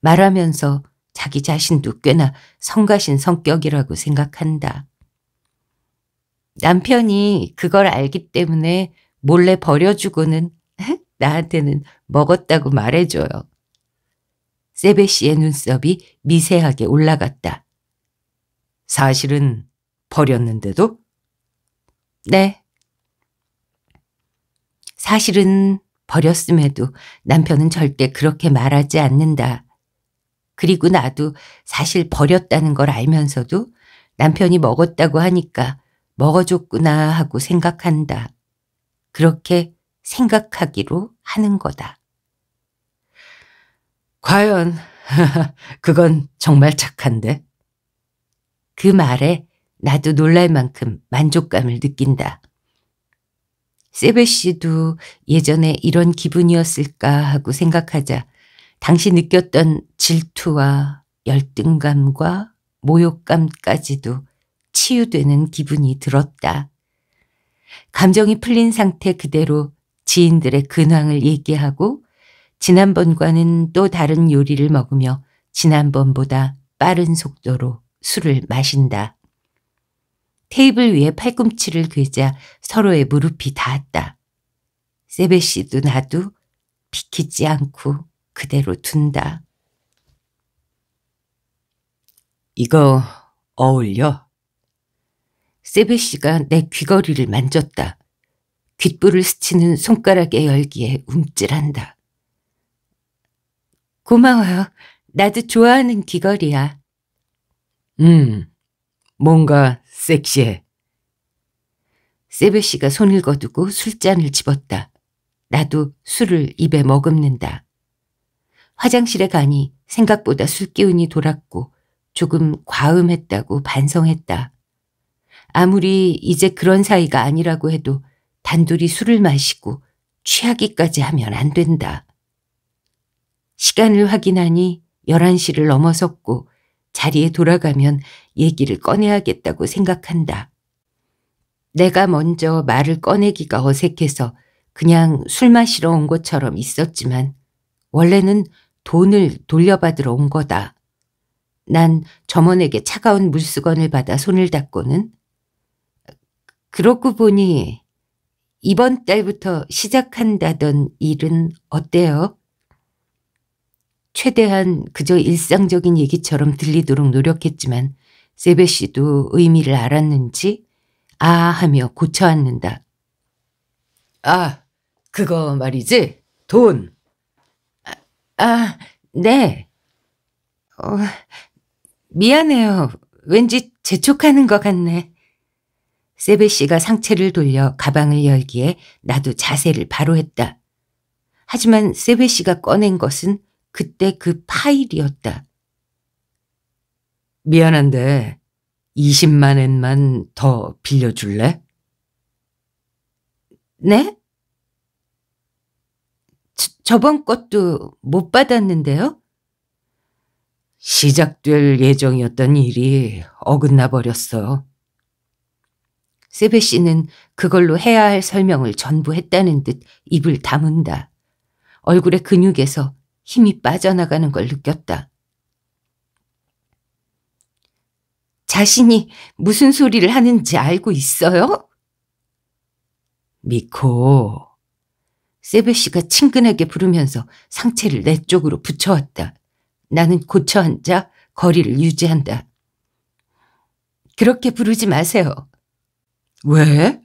말하면서 자기 자신도 꽤나 성가신 성격이라고 생각한다. 남편이 그걸 알기 때문에 몰래 버려주고는 나한테는 먹었다고 말해줘요. 세베 씨의 눈썹이 미세하게 올라갔다. 사실은 버렸는데도? 네. 사실은 버렸음에도 남편은 절대 그렇게 말하지 않는다. 그리고 나도 사실 버렸다는 걸 알면서도 남편이 먹었다고 하니까 먹어줬구나 하고 생각한다. 그렇게 생각하기로 하는 거다. 과연 그건 정말 착한데. 그 말에 나도 놀랄 만큼 만족감을 느낀다. 세베 씨도 예전에 이런 기분이었을까 하고 생각하자 당시 느꼈던 질투와 열등감과 모욕감까지도 치유되는 기분이 들었다. 감정이 풀린 상태 그대로 지인들의 근황을 얘기하고 지난번과는 또 다른 요리를 먹으며 지난번보다 빠른 속도로 술을 마신다. 테이블 위에 팔꿈치를 괴자 서로의 무릎이 닿았다. 세베 씨도 나도 비키지 않고 그대로 둔다. 이거 어울려? 세베 씨가 내 귀걸이를 만졌다. 귓불을 스치는 손가락의 열기에 움찔한다. 고마워요. 나도 좋아하는 귀걸이야. 음, 뭔가 섹시해. 세베 씨가 손을 거두고 술잔을 집었다. 나도 술을 입에 머금는다. 화장실에 가니 생각보다 술기운이 돌았고 조금 과음했다고 반성했다. 아무리 이제 그런 사이가 아니라고 해도 단둘이 술을 마시고 취하기까지 하면 안 된다. 시간을 확인하니 11시를 넘어섰고 자리에 돌아가면 얘기를 꺼내야겠다고 생각한다. 내가 먼저 말을 꺼내기가 어색해서 그냥 술 마시러 온 것처럼 있었지만 원래는 돈을 돌려받으러 온 거다. 난 점원에게 차가운 물수건을 받아 손을 닦고는 그렇고 보니 이번 달부터 시작한다던 일은 어때요? 최대한 그저 일상적인 얘기처럼 들리도록 노력했지만 세베 씨도 의미를 알았는지 아 하며 고쳐앉는다. 아, 그거 말이지? 돈. 아, 아 네. 어, 미안해요. 왠지 재촉하는 것 같네. 세베 씨가 상체를 돌려 가방을 열기에 나도 자세를 바로 했다. 하지만 세베 씨가 꺼낸 것은 그때 그 파일이었다. 미안한데 20만 엔만 더 빌려줄래? 네? 저, 저번 것도 못 받았는데요? 시작될 예정이었던 일이 어긋나 버렸어. 세베 씨는 그걸로 해야 할 설명을 전부 했다는 듯 입을 다문다. 얼굴의 근육에서 힘이 빠져나가는 걸 느꼈다. 자신이 무슨 소리를 하는지 알고 있어요? 미코. 세베씨가 친근하게 부르면서 상체를 내 쪽으로 붙여왔다. 나는 고쳐 앉아 거리를 유지한다. 그렇게 부르지 마세요. 왜?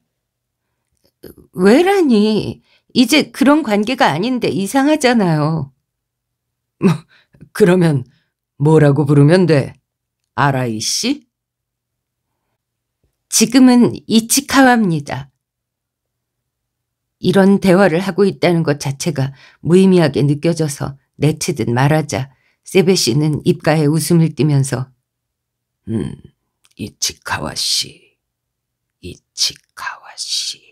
왜라니. 이제 그런 관계가 아닌데 이상하잖아요. 뭐, 그러면 뭐라고 부르면 돼? 아라이 씨? 지금은 이치카와입니다. 이런 대화를 하고 있다는 것 자체가 무의미하게 느껴져서 내치듯 말하자 세베 씨는 입가에 웃음을 띠면서 음, 이치카와 씨, 이치카와 씨.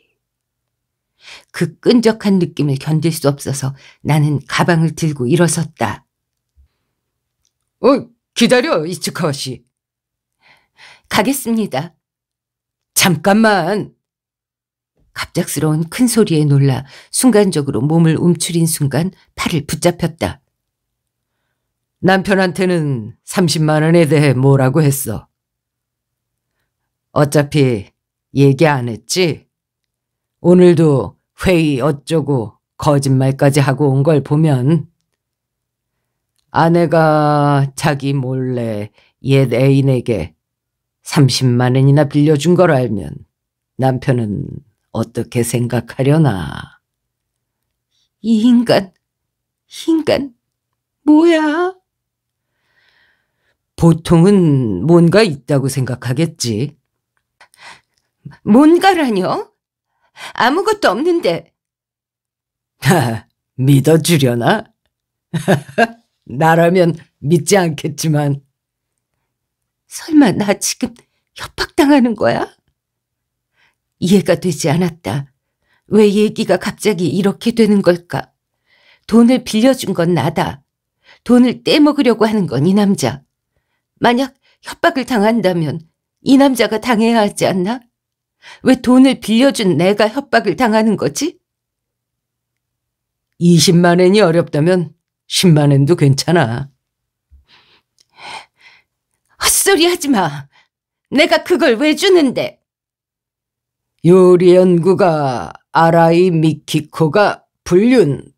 그 끈적한 느낌을 견딜 수 없어서 나는 가방을 들고 일어섰다. 어, 기다려, 이츠카와 씨. 가겠습니다. 잠깐만. 갑작스러운 큰 소리에 놀라 순간적으로 몸을 움츠린 순간 팔을 붙잡혔다. 남편한테는 30만 원에 대해 뭐라고 했어? 어차피 얘기 안 했지? 오늘도 회의 어쩌고 거짓말까지 하고 온 걸 보면 아내가 자기 몰래 옛 애인에게 30만 원이나 빌려준 걸 알면 남편은 어떻게 생각하려나. 이 인간, 인간, 뭐야? 보통은 뭔가 있다고 생각하겠지. 뭔가라뇨? 아무것도 없는데. 믿어주려나? 나라면 믿지 않겠지만. 설마 나 지금 협박당하는 거야? 이해가 되지 않았다. 왜 얘기가 갑자기 이렇게 되는 걸까? 돈을 빌려준 건 나다. 돈을 떼먹으려고 하는 건 이 남자. 만약 협박을 당한다면 이 남자가 당해야 하지 않나? 왜 돈을 빌려준 내가 협박을 당하는 거지? 20만 엔이 어렵다면 10만 엔도 괜찮아. 헛소리 하지 마. 내가 그걸 왜 주는데? 요리 연구가 아라이 미키코가 불륜.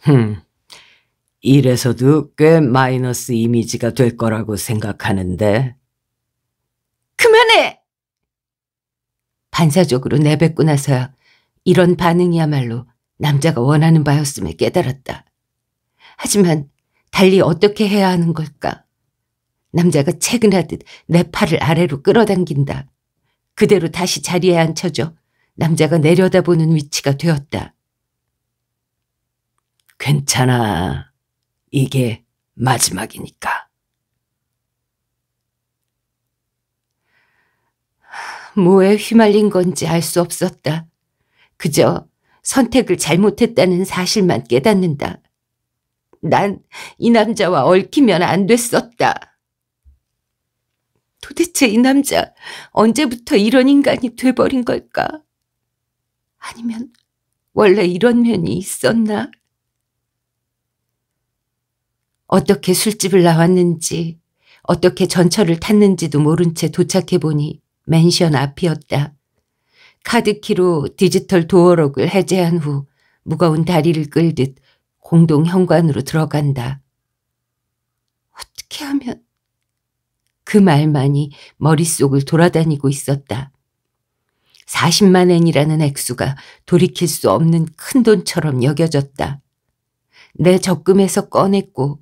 흠. 이래서도 꽤 마이너스 이미지가 될 거라고 생각하는데. 그만해! 반사적으로 내뱉고 나서야 이런 반응이야말로 남자가 원하는 바였음을 깨달았다. 하지만 달리 어떻게 해야 하는 걸까? 남자가 체근하듯 내 팔을 아래로 끌어당긴다. 그대로 다시 자리에 앉혀져 남자가 내려다보는 위치가 되었다. 괜찮아. 이게 마지막이니까. 뭐에 휘말린 건지 알 수 없었다. 그저 선택을 잘못했다는 사실만 깨닫는다. 난 이 남자와 얽히면 안 됐었다. 도대체 이 남자 언제부터 이런 인간이 돼버린 걸까? 아니면 원래 이런 면이 있었나? 어떻게 술집을 나왔는지 어떻게 전철을 탔는지도 모른 채 도착해보니 맨션 앞이었다. 카드키로 디지털 도어록을 해제한 후 무거운 다리를 끌듯 공동 현관으로 들어간다. 어떻게 하면? 그 말만이 머릿속을 돌아다니고 있었다. 40만 엔이라는 액수가 돌이킬 수 없는 큰 돈처럼 여겨졌다. 내 적금에서 꺼냈고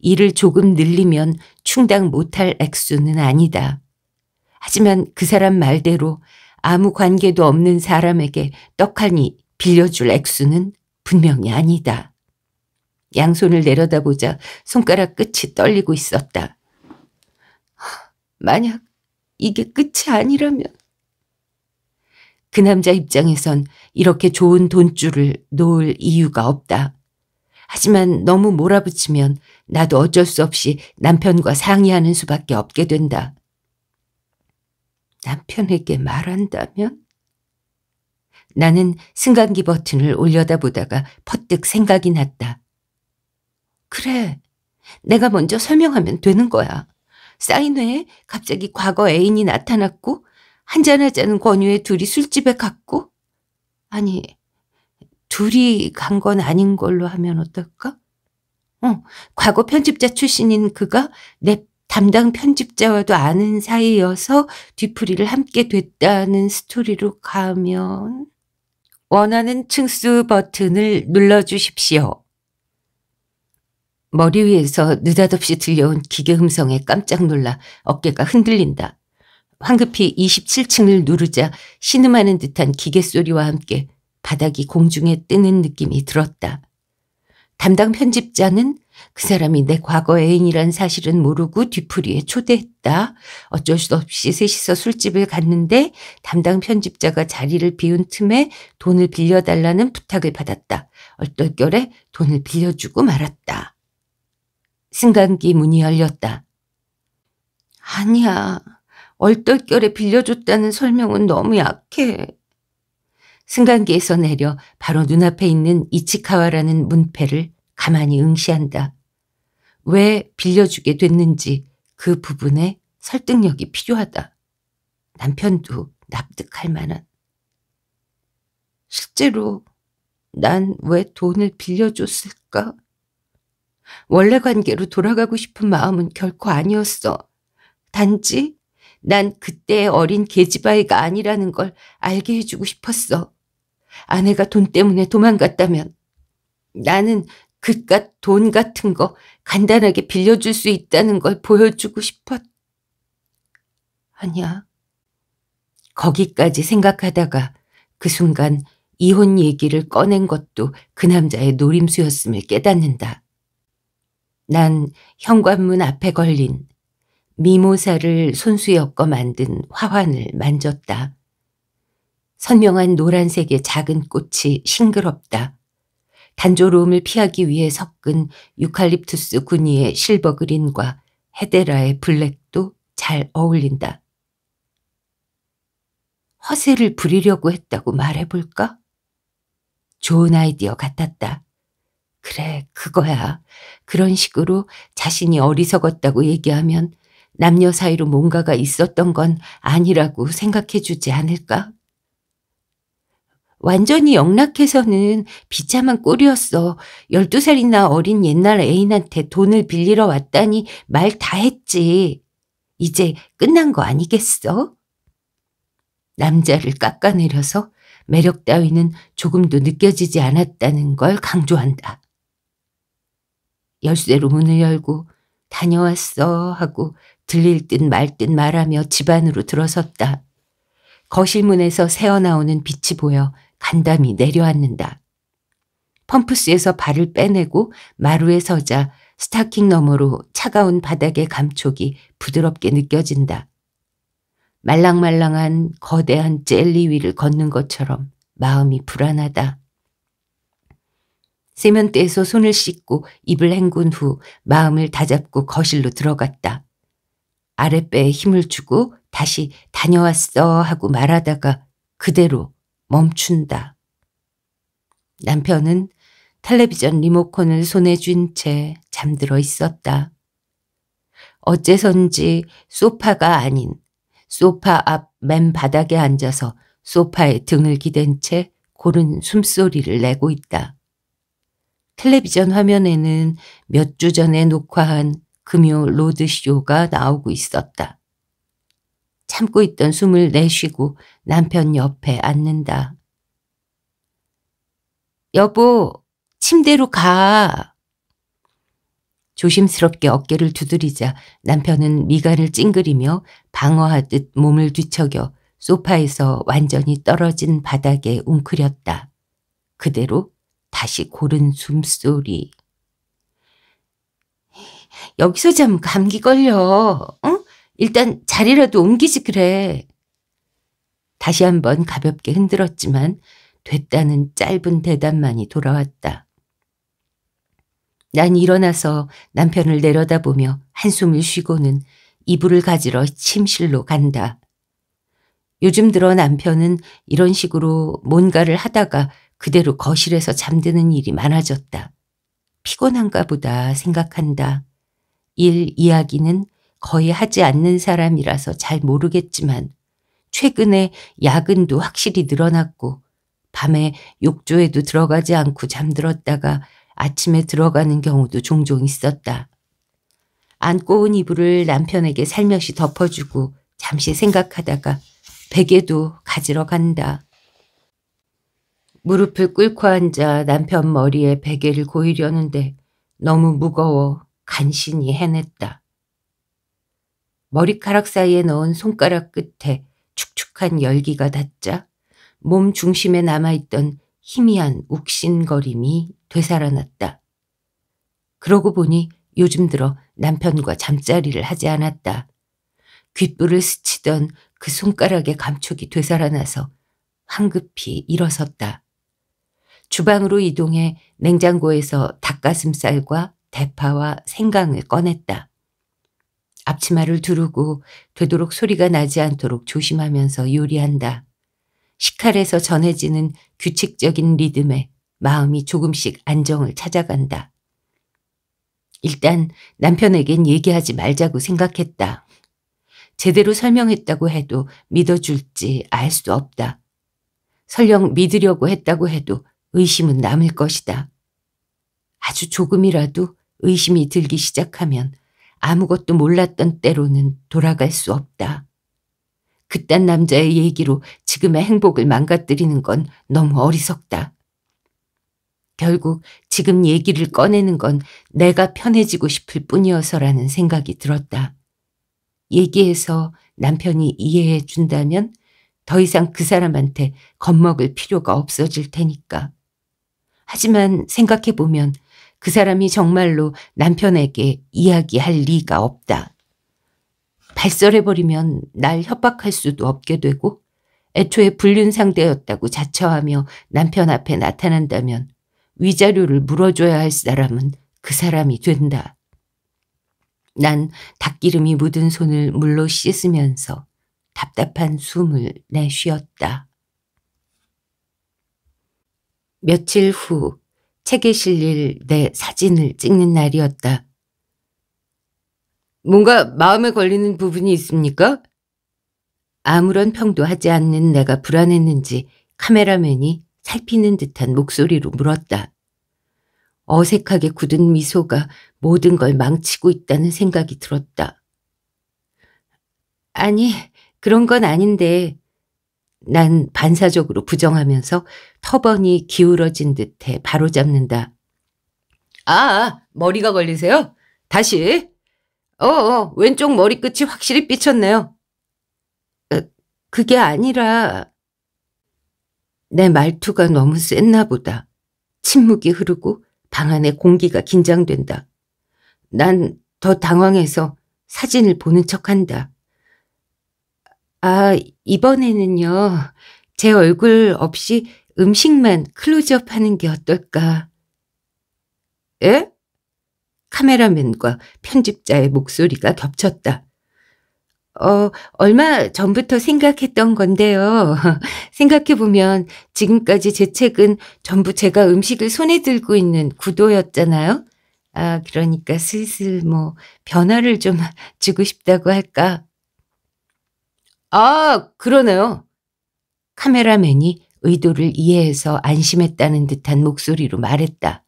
이를 조금 늘리면 충당 못할 액수는 아니다. 하지만 그 사람 말대로 아무 관계도 없는 사람에게 떡하니 빌려줄 액수는 분명히 아니다. 양손을 내려다보자 손가락 끝이 떨리고 있었다. 만약 이게 끝이 아니라면 그 남자 입장에선 이렇게 좋은 돈줄을 놓을 이유가 없다. 하지만 너무 몰아붙이면 나도 어쩔 수 없이 남편과 상의하는 수밖에 없게 된다. 남편에게 말한다면? 나는 승강기 버튼을 올려다보다가 퍼뜩 생각이 났다. 그래, 내가 먼저 설명하면 되는 거야. 사인회에 갑자기 과거 애인이 나타났고 한잔하자는 권유에 둘이 술집에 갔고 아니, 둘이 간 건 아닌 걸로 하면 어떨까? 어, 과거 편집자 출신인 그가 내 담당 편집자와도 아는 사이여서 뒤풀이를 함께 됐다는 스토리로 가면 원하는 층수 버튼을 눌러주십시오. 머리 위에서 느닷없이 들려온 기계 음성에 깜짝 놀라 어깨가 흔들린다. 황급히 27층을 누르자 신음하는 듯한 기계 소리와 함께 바닥이 공중에 뜨는 느낌이 들었다. 담당 편집자는 그 사람이 내 과거 애인이란 사실은 모르고 뒤풀이에 초대했다. 어쩔 수 없이 셋이서 술집을 갔는데 담당 편집자가 자리를 비운 틈에 돈을 빌려달라는 부탁을 받았다. 얼떨결에 돈을 빌려주고 말았다. 승강기 문이 열렸다. 아니야. 얼떨결에 빌려줬다는 설명은 너무 약해. 승강기에서 내려 바로 눈앞에 있는 이치카와라는 문패를 가만히 응시한다. 왜 빌려주게 됐는지 그 부분에 설득력이 필요하다. 남편도 납득할 만한. 실제로 난 왜 돈을 빌려줬을까? 원래 관계로 돌아가고 싶은 마음은 결코 아니었어. 단지 난 그때의 어린 계집아이가 아니라는 걸 알게 해주고 싶었어. 아내가 돈 때문에 도망갔다면 나는 그깟 돈 같은 거 간단하게 빌려줄 수 있다는 걸 보여주고 싶었. 아니야. 거기까지 생각하다가 그 순간 이혼 얘기를 꺼낸 것도 그 남자의 노림수였음을 깨닫는다. 난 현관문 앞에 걸린 미모사를 손수 엮어 만든 화환을 만졌다. 선명한 노란색의 작은 꽃이 싱그럽다. 단조로움을 피하기 위해 섞은 유칼립투스 군니의 실버 그린과 헤데라의 블랙도 잘 어울린다. 허세를 부리려고 했다고 말해볼까? 좋은 아이디어 같았다. 그래, 그거야. 그런 식으로 자신이 어리석었다고 얘기하면 남녀 사이로 뭔가가 있었던 건 아니라고 생각해 주지 않을까? 완전히 영락해서는 비참한 꼴이었어. 12살이나 어린 옛날 애인한테 돈을 빌리러 왔다니 말 다 했지. 이제 끝난 거 아니겠어? 남자를 깎아내려서 매력 따위는 조금도 느껴지지 않았다는 걸 강조한다. 열쇠로 문을 열고 다녀왔어 하고 들릴 듯 말 듯 말하며 집 안으로 들어섰다. 거실 문에서 새어나오는 빛이 보여 간담이 내려앉는다. 펌프스에서 발을 빼내고 마루에 서자 스타킹 너머로 차가운 바닥의 감촉이 부드럽게 느껴진다. 말랑말랑한 거대한 젤리 위를 걷는 것처럼 마음이 불안하다. 세면대에서 손을 씻고 입을 헹군 후 마음을 다잡고 거실로 들어갔다. 아랫배에 힘을 주고 다시 다녀왔어 하고 말하다가 그대로 멈춘다. 남편은 텔레비전 리모컨을 손에 쥔 채 잠들어 있었다. 어째선지 소파가 아닌 소파 앞 맨 바닥에 앉아서 소파에 등을 기댄 채 고른 숨소리를 내고 있다. 텔레비전 화면에는 몇 주 전에 녹화한 금요 로드쇼가 나오고 있었다. 참고 있던 숨을 내쉬고 남편 옆에 앉는다. 여보, 침대로 가. 조심스럽게 어깨를 두드리자 남편은 미간을 찡그리며 방어하듯 몸을 뒤척여 소파에서 완전히 떨어진 바닥에 웅크렸다. 그대로 다시 고른 숨소리. 여기서 잠 감기 걸려. 응? 일단 자리라도 옮기지 그래. 다시 한번 가볍게 흔들었지만 됐다는 짧은 대답만이 돌아왔다. 난 일어나서 남편을 내려다보며 한숨을 쉬고는 이불을 가지러 침실로 간다. 요즘 들어 남편은 이런 식으로 뭔가를 하다가 그대로 거실에서 잠드는 일이 많아졌다. 피곤한가 보다 생각한다. 일 이야기는 거의 하지 않는 사람이라서 잘 모르겠지만 최근에 야근도 확실히 늘어났고 밤에 욕조에도 들어가지 않고 잠들었다가 아침에 들어가는 경우도 종종 있었다. 안고 온 이불을 남편에게 살며시 덮어주고 잠시 생각하다가 베개도 가지러 간다. 무릎을 꿇고 앉아 남편 머리에 베개를 고이려는데 너무 무거워 간신히 해냈다. 머리카락 사이에 넣은 손가락 끝에 축축한 열기가 닿자 몸 중심에 남아있던 희미한 욱신거림이 되살아났다. 그러고 보니 요즘 들어 남편과 잠자리를 하지 않았다. 귓불을 스치던 그 손가락의 감촉이 되살아나서 황급히 일어섰다. 주방으로 이동해 냉장고에서 닭가슴살과 대파와 생강을 꺼냈다. 앞치마를 두르고 되도록 소리가 나지 않도록 조심하면서 요리한다. 식칼에서 전해지는 규칙적인 리듬에 마음이 조금씩 안정을 찾아간다. 일단 남편에겐 얘기하지 말자고 생각했다. 제대로 설명했다고 해도 믿어줄지 알 수 없다. 설령 믿으려고 했다고 해도 의심은 남을 것이다. 아주 조금이라도 의심이 들기 시작하면 아무것도 몰랐던 때로는 돌아갈 수 없다. 그딴 남자의 얘기로 지금의 행복을 망가뜨리는 건 너무 어리석다. 결국 지금 얘기를 꺼내는 건 내가 편해지고 싶을 뿐이어서라는 생각이 들었다. 얘기해서 남편이 이해해 준다면 더 이상 그 사람한테 겁먹을 필요가 없어질 테니까. 하지만 생각해보면 그 사람이 정말로 남편에게 이야기할 리가 없다. 발설해버리면 날 협박할 수도 없게 되고 애초에 불륜 상대였다고 자처하며 남편 앞에 나타난다면 위자료를 물어줘야 할 사람은 그 사람이 된다. 난 닭기름이 묻은 손을 물로 씻으면서 답답한 숨을 내쉬었다. 며칠 후 책에 실릴 내 사진을 찍는 날이었다. 뭔가 마음에 걸리는 부분이 있습니까? 아무런 평도 하지 않는 내가 불안했는지 카메라맨이 살피는 듯한 목소리로 물었다. 어색하게 굳은 미소가 모든 걸 망치고 있다는 생각이 들었다. 아니, 그런 건 아닌데 난 반사적으로 부정하면서 터번이 기울어진 듯해 바로잡는다. 아, 머리가 걸리세요? 다시. 어어, 어, 왼쪽 머리끝이 확실히 삐쳤네요. 어, 그게 아니라 내 말투가 너무 셌나 보다. 침묵이 흐르고 방 안에 공기가 긴장된다. 난 더 당황해서 사진을 보는 척한다. 아, 이번에는요, 제 얼굴 없이 음식만 클로즈업 하는 게 어떨까? 에? 카메라맨과 편집자의 목소리가 겹쳤다. 어, 얼마 전부터 생각했던 건데요. 생각해보면 지금까지 제 책은 전부 제가 음식을 손에 들고 있는 구도였잖아요. 아, 그러니까 슬슬 뭐 변화를 좀 주고 싶다고 할까. 아, 그러네요. 카메라맨이 의도를 이해해서 안심했다는 듯한 목소리로 말했다.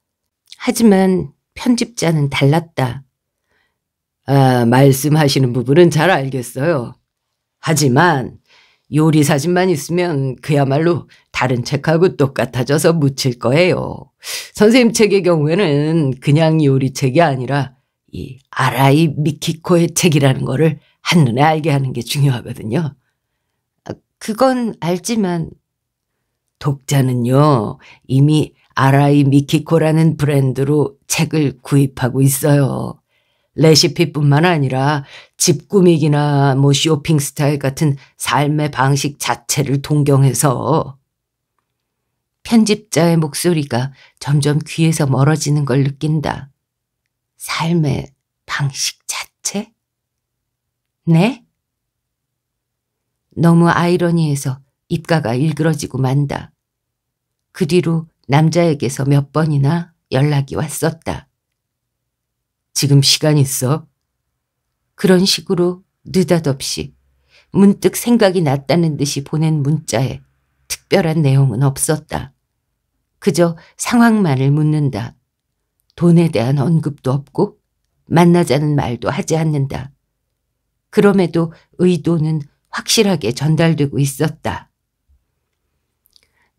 하지만 편집자는 달랐다. 아, 말씀하시는 부분은 잘 알겠어요. 하지만 요리 사진만 있으면 그야말로 다른 책하고 똑같아져서 묻힐 거예요. 선생님 책의 경우에는 그냥 요리 책이 아니라 이 아라이 미키코의 책이라는 거를 한눈에 알게 하는 게 중요하거든요. 아, 그건 알지만 독자는요 이미 아라이 미키코라는 브랜드로 책을 구입하고 있어요. 레시피뿐만 아니라 집 꾸미기나 뭐 쇼핑 스타일 같은 삶의 방식 자체를 동경해서 편집자의 목소리가 점점 귀에서 멀어지는 걸 느낀다. 삶의 방식 자체. 네? 너무 아이러니해서 입가가 일그러지고 만다. 그 뒤로 남자에게서 몇 번이나 연락이 왔었다. 지금 시간 있어? 그런 식으로 느닷없이 문득 생각이 났다는 듯이 보낸 문자에 특별한 내용은 없었다. 그저 상황만을 묻는다. 돈에 대한 언급도 없고 만나자는 말도 하지 않는다. 그럼에도 의도는 확실하게 전달되고 있었다.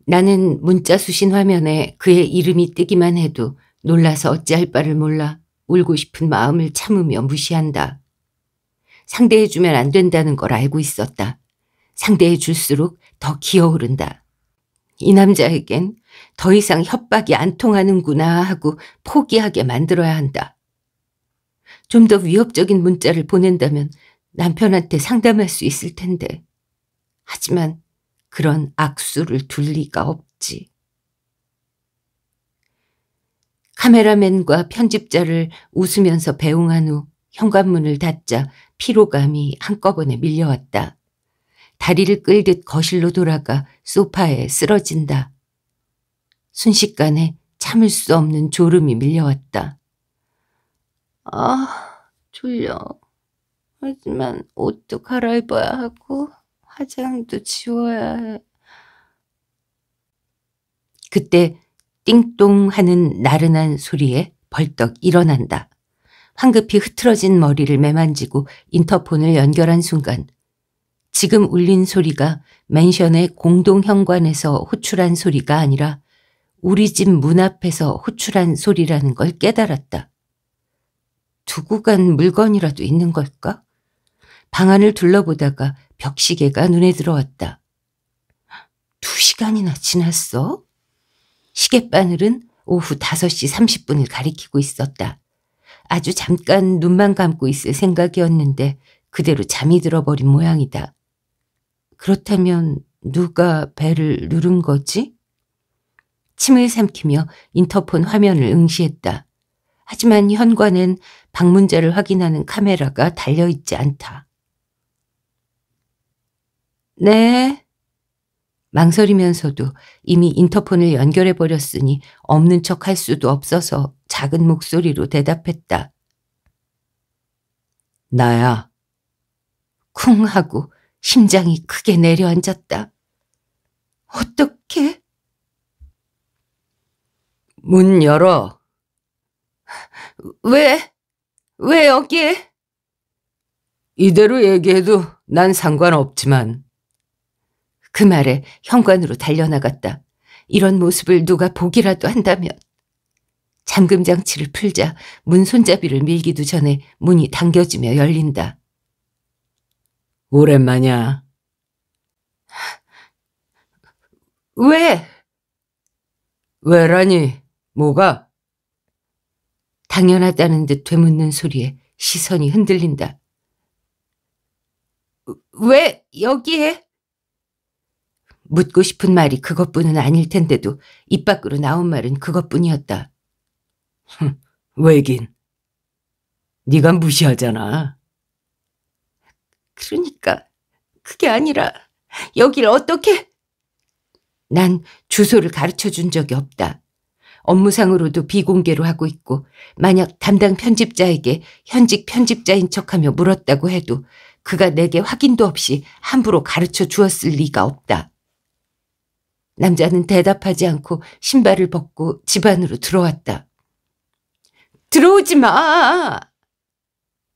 나는 문자 수신 화면에 그의 이름이 뜨기만 해도 놀라서 어찌할 바를 몰라 울고 싶은 마음을 참으며 무시한다. 상대해주면 안 된다는 걸 알고 있었다. 상대해줄수록 더 기어오른다. 이 남자에겐 더 이상 협박이 안 통하는구나 하고 포기하게 만들어야 한다. 좀 더 위협적인 문자를 보낸다면 남편한테 상담할 수 있을 텐데. 하지만 그런 악수를 둘 리가 없지. 카메라맨과 편집자를 웃으면서 배웅한 후 현관문을 닫자 피로감이 한꺼번에 밀려왔다. 다리를 끌듯 거실로 돌아가 소파에 쓰러진다. 순식간에 참을 수 없는 졸음이 밀려왔다. 아, 졸려. 하지만 옷도 갈아입어야 하고 화장도 지워야 해. 그때 띵똥 하는 나른한 소리에 벌떡 일어난다. 황급히 흐트러진 머리를 매만지고 인터폰을 연결한 순간 지금 울린 소리가 맨션의 공동 현관에서 호출한 소리가 아니라 우리 집 문 앞에서 호출한 소리라는 걸 깨달았다. 두고 간 물건이라도 있는 걸까? 방안을 둘러보다가 벽시계가 눈에 들어왔다. 두 시간이나 지났어? 시계바늘은 오후 5시 30분을 가리키고 있었다. 아주 잠깐 눈만 감고 있을 생각이었는데 그대로 잠이 들어버린 모양이다. 그렇다면 누가 배를 누른 거지? 침을 삼키며 인터폰 화면을 응시했다. 하지만 현관엔 방문자를 확인하는 카메라가 달려있지 않다. 네. 망설이면서도 이미 인터폰을 연결해버렸으니 없는 척할 수도 없어서 작은 목소리로 대답했다. 나야. 쿵 하고 심장이 크게 내려앉았다. 어떻게? 문 열어. 왜? 왜 여기에? 이대로 얘기해도 난 상관없지만 그 말에 현관으로 달려나갔다. 이런 모습을 누가 보기라도 한다면. 잠금장치를 풀자 문 손잡이를 밀기도 전에 문이 당겨지며 열린다. 오랜만이야. 왜? 왜라니? 뭐가? 당연하다는 듯 되묻는 소리에 시선이 흔들린다. 왜 여기에? 묻고 싶은 말이 그것뿐은 아닐 텐데도 입 밖으로 나온 말은 그것뿐이었다. 흠, 왜긴. 네가 무시하잖아. 그러니까 그게 아니라 여길 어떻게... 난 주소를 가르쳐 준 적이 없다. 업무상으로도 비공개로 하고 있고 만약 담당 편집자에게 현직 편집자인 척하며 물었다고 해도 그가 내게 확인도 없이 함부로 가르쳐 주었을 리가 없다. 남자는 대답하지 않고 신발을 벗고 집 안으로 들어왔다. 들어오지 마!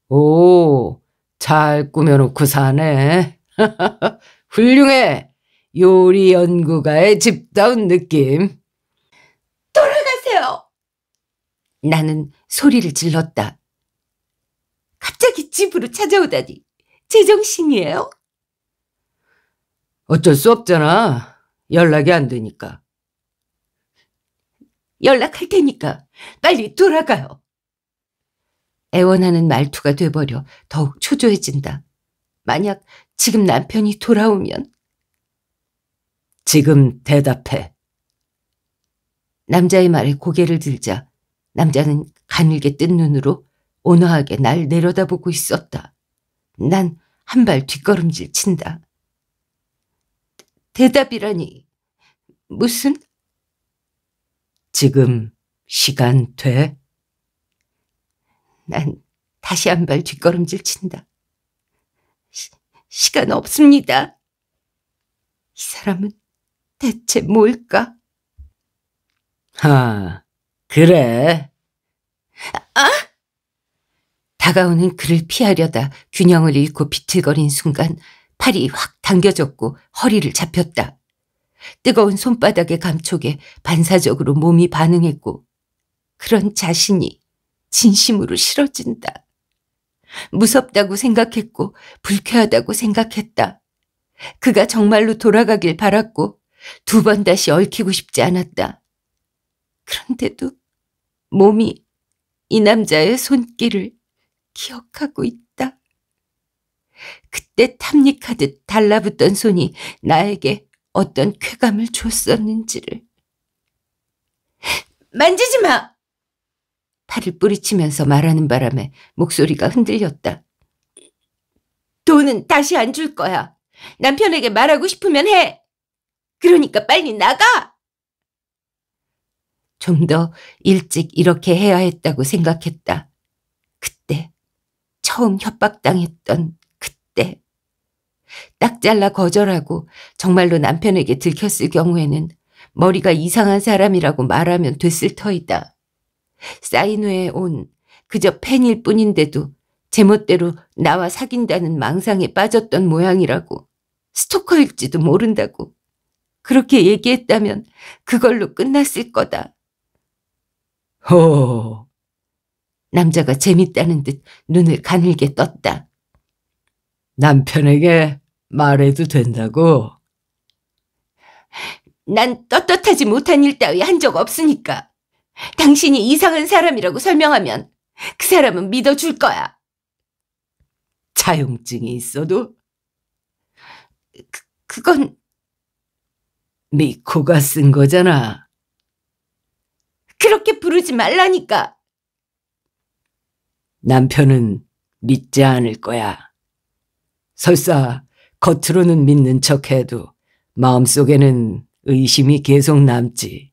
오, 잘 꾸며놓고 사네. 훌륭해. 요리 연구가의 집다운 느낌. 돌아가세요. 나는 소리를 질렀다. 갑자기 집으로 찾아오다니 제정신이에요? 어쩔 수 없잖아. 연락이 안 되니까. 연락할 테니까 빨리 돌아가요. 애원하는 말투가 돼버려 더욱 초조해진다. 만약 지금 남편이 돌아오면? 지금 대답해. 남자의 말에 고개를 들자 남자는 가늘게 뜬 눈으로 온화하게 날 내려다보고 있었다. 난 한 발 뒷걸음질 친다. 대답이라니. 무슨? 지금 시간 돼? 난 다시 한 발 뒷걸음질 친다. 시, 시간 없습니다. 이 사람은 대체 뭘까? 아, 그래. 아! 다가오는 그를 피하려다 균형을 잃고 비틀거린 순간 팔이 확 당겨졌고 허리를 잡혔다. 뜨거운 손바닥의 감촉에 반사적으로 몸이 반응했고 그런 자신이 진심으로 싫어진다. 무섭다고 생각했고 불쾌하다고 생각했다. 그가 정말로 돌아가길 바랐고 두 번 다시 얽히고 싶지 않았다. 그런데도 몸이 이 남자의 손길을 기억하고 있다. 그때 탐닉하듯 달라붙던 손이 나에게 어떤 쾌감을 줬었는지를. 만지지 마! 팔을 뿌리치면서 말하는 바람에 목소리가 흔들렸다. 돈은 다시 안 줄 거야. 남편에게 말하고 싶으면 해. 그러니까 빨리 나가! 좀 더 일찍 이렇게 해야 했다고 생각했다. 그때 처음 협박당했던 때. 딱 잘라 거절하고 정말로 남편에게 들켰을 경우에는 머리가 이상한 사람이라고 말하면 됐을 터이다. 사인 회에 온 그저 팬일 뿐인데도 제멋대로 나와 사귄다는 망상에 빠졌던 모양이라고 스토커일지도 모른다고 그렇게 얘기했다면 그걸로 끝났을 거다. 허 남자가 재밌다는 듯 눈을 가늘게 떴다. 남편에게 말해도 된다고? 난 떳떳하지 못한 일 따위 한 적 없으니까. 당신이 이상한 사람이라고 설명하면 그 사람은 믿어줄 거야. 자용증이 있어도? 그, 그건 미코가 쓴 거잖아. 그렇게 부르지 말라니까. 남편은 믿지 않을 거야. 설사 겉으로는 믿는 척해도 마음속에는 의심이 계속 남지.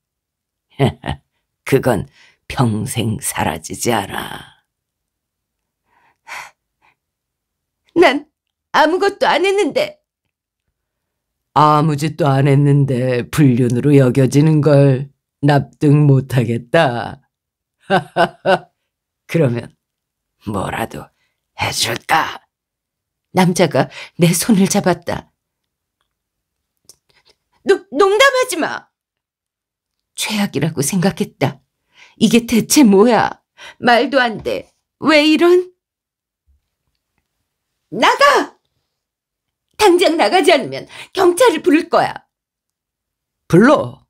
그건 평생 사라지지 않아. 난 아무것도 안 했는데. 아무 짓도 안 했는데 불륜으로 여겨지는 걸 납득 못하겠다. 그러면 뭐라도 해줄까? 남자가 내 손을 잡았다. 농, 농담하지 마! 최악이라고 생각했다. 이게 대체 뭐야? 말도 안 돼. 왜 이런? 나가! 당장 나가지 않으면 경찰을 부를 거야. 불러.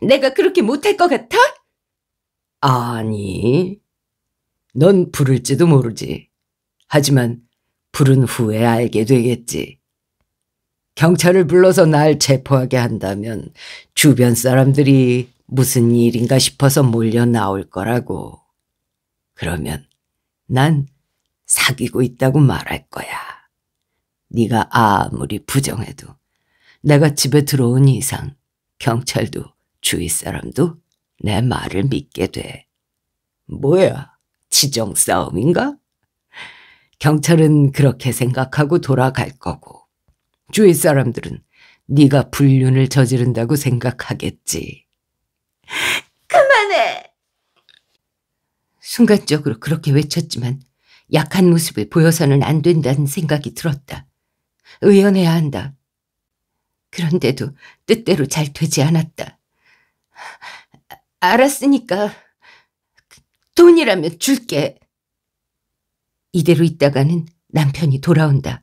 내가 그렇게 못할 것 같아? 아니, 넌 부를지도 모르지. 하지만 부른 후에 알게 되겠지. 경찰을 불러서 날 체포하게 한다면 주변 사람들이 무슨 일인가 싶어서 몰려 나올 거라고. 그러면 난 사귀고 있다고 말할 거야. 네가 아무리 부정해도 내가 집에 들어온 이상 경찰도 주위 사람도 내 말을 믿게 돼. 뭐야, 지정 싸움인가? 경찰은 그렇게 생각하고 돌아갈 거고 주위 사람들은 네가 불륜을 저지른다고 생각하겠지. 그만해. 순간적으로 그렇게 외쳤지만 약한 모습을 보여서는 안 된다는 생각이 들었다. 의연해야 한다. 그런데도 뜻대로 잘 되지 않았다. 아, 알았으니까 돈이라면 줄게. 이대로 있다가는 남편이 돌아온다.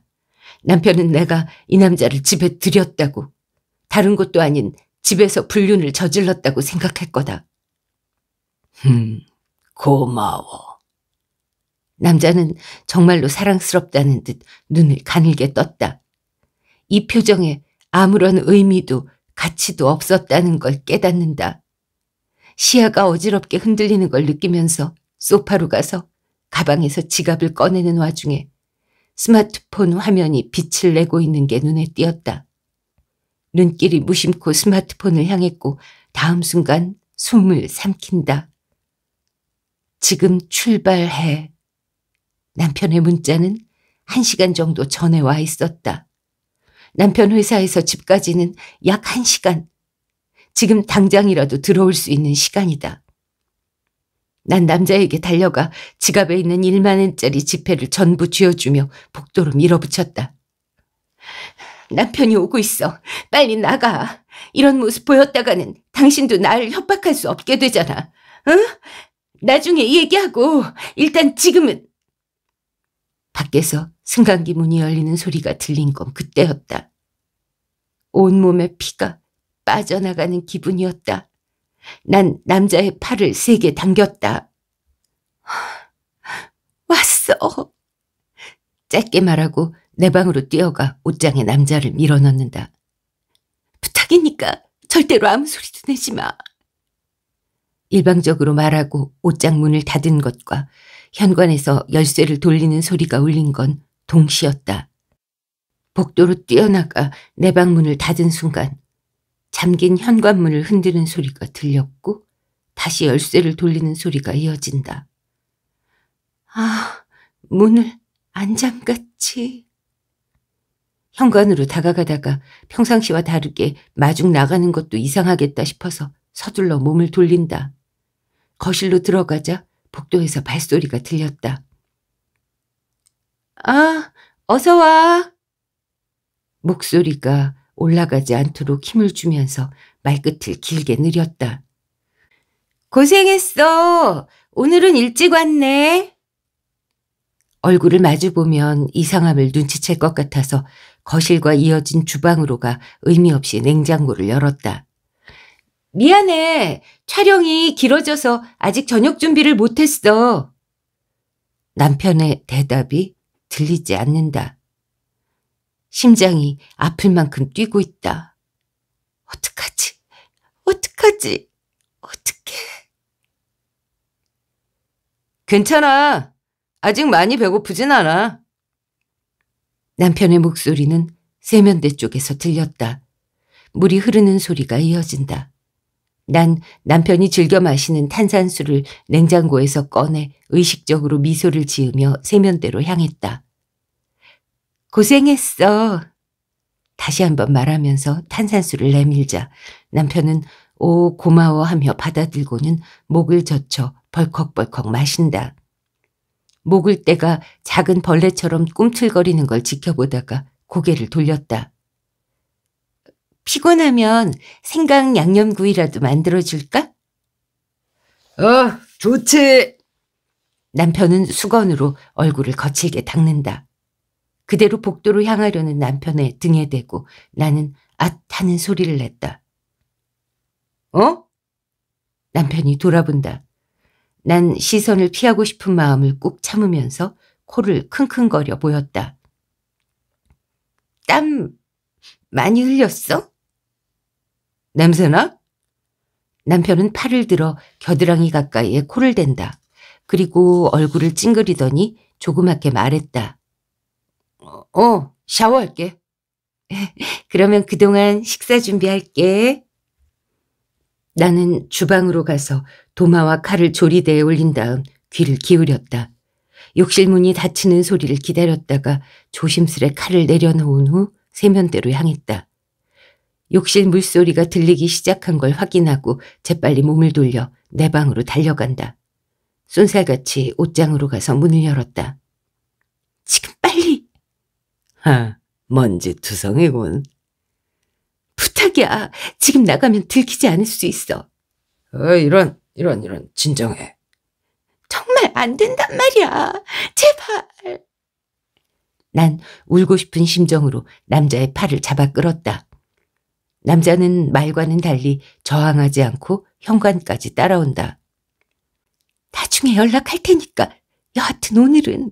남편은 내가 이 남자를 집에 들였다고 다른 곳도 아닌 집에서 불륜을 저질렀다고 생각할 거다. 흠, 고마워. 남자는 정말로 사랑스럽다는 듯 눈을 가늘게 떴다. 이 표정에 아무런 의미도 가치도 없었다는 걸 깨닫는다. 시야가 어지럽게 흔들리는 걸 느끼면서 소파로 가서 가방에서 지갑을 꺼내는 와중에 스마트폰 화면이 빛을 내고 있는 게 눈에 띄었다. 눈길이 무심코 스마트폰을 향했고 다음 순간 숨을 삼킨다. 지금 출발해. 남편의 문자는 한시간 정도 전에 와 있었다. 남편 회사에서 집까지는 약 한시간 지금 당장이라도 들어올 수 있는 시간이다. 난 남자에게 달려가 지갑에 있는 1만 원짜리 지폐를 전부 쥐어주며 복도로 밀어붙였다. 남편이 오고 있어. 빨리 나가. 이런 모습 보였다가는 당신도 날 협박할 수 없게 되잖아. 응? 나중에 얘기하고 일단 지금은 밖에서 승강기 문이 열리는 소리가 들린 건 그때였다. 온몸에 피가 빠져나가는 기분이었다. 난 남자의 팔을 세게 당겼다. 왔어. 짧게 말하고 내 방으로 뛰어가 옷장에 남자를 밀어넣는다. 부탁이니까 절대로 아무 소리도 내지 마. 일방적으로 말하고 옷장 문을 닫은 것과 현관에서 열쇠를 돌리는 소리가 울린 건 동시였다. 복도로 뛰어나가 내 방문을 닫은 순간 잠긴 현관문을 흔드는 소리가 들렸고 다시 열쇠를 돌리는 소리가 이어진다. 아, 문을 안 잠갔지. 현관으로 다가가다가 평상시와 다르게 마중 나가는 것도 이상하겠다 싶어서 서둘러 몸을 돌린다. 거실로 들어가자 복도에서 발소리가 들렸다. 아, 어서 와. 목소리가 올라가지 않도록 힘을 주면서 말끝을 길게 느렸다. 고생했어. 오늘은 일찍 왔네. 얼굴을 마주보면 이상함을 눈치챌 것 같아서 거실과 이어진 주방으로 가 의미 없이 냉장고를 열었다. 미안해. 촬영이 길어져서 아직 저녁 준비를 못했어. 남편의 대답이 들리지 않는다. 심장이 아플 만큼 뛰고 있다. 어떡하지? 어떡하지? 어떡해? 괜찮아. 아직 많이 배고프진 않아. 남편의 목소리는 세면대 쪽에서 들렸다. 물이 흐르는 소리가 이어진다. 난 남편이 즐겨 마시는 탄산수를 냉장고에서 꺼내 의식적으로 미소를 지으며 세면대로 향했다. 고생했어. 다시 한번 말하면서 탄산수를 내밀자 남편은 오 고마워하며 받아들고는 목을 젖혀 벌컥벌컥 마신다. 목을 때가 작은 벌레처럼 꿈틀거리는 걸 지켜보다가 고개를 돌렸다. 피곤하면 생강 양념구이라도 만들어줄까? 어, 좋지. 남편은 수건으로 얼굴을 거칠게 닦는다. 그대로 복도로 향하려는 남편의 등에 대고 나는 앗하는 소리를 냈다. 어? 남편이 돌아본다. 난 시선을 피하고 싶은 마음을 꾹 참으면서 코를 킁킁거려 보였다. 땀 많이 흘렸어? 냄새나? 남편은 팔을 들어 겨드랑이 가까이에 코를 댄다. 그리고 얼굴을 찡그리더니 조그맣게 말했다. 어, 샤워할게. 그러면 그동안 식사 준비할게. 나는 주방으로 가서 도마와 칼을 조리대에 올린 다음 귀를 기울였다. 욕실 문이 닫히는 소리를 기다렸다가 조심스레 칼을 내려놓은 후 세면대로 향했다. 욕실 물소리가 들리기 시작한 걸 확인하고 재빨리 몸을 돌려 내 방으로 달려간다. 쏜살같이 옷장으로 가서 문을 열었다. 지금 빨리 아, 먼지 투성이군. 부탁이야. 지금 나가면 들키지 않을 수 있어. 어, 이런, 이런, 이런. 진정해. 정말 안 된단 말이야. 제발. 난 울고 싶은 심정으로 남자의 팔을 잡아 끌었다. 남자는 말과는 달리 저항하지 않고 현관까지 따라온다. 나중에 연락할 테니까 여하튼 오늘은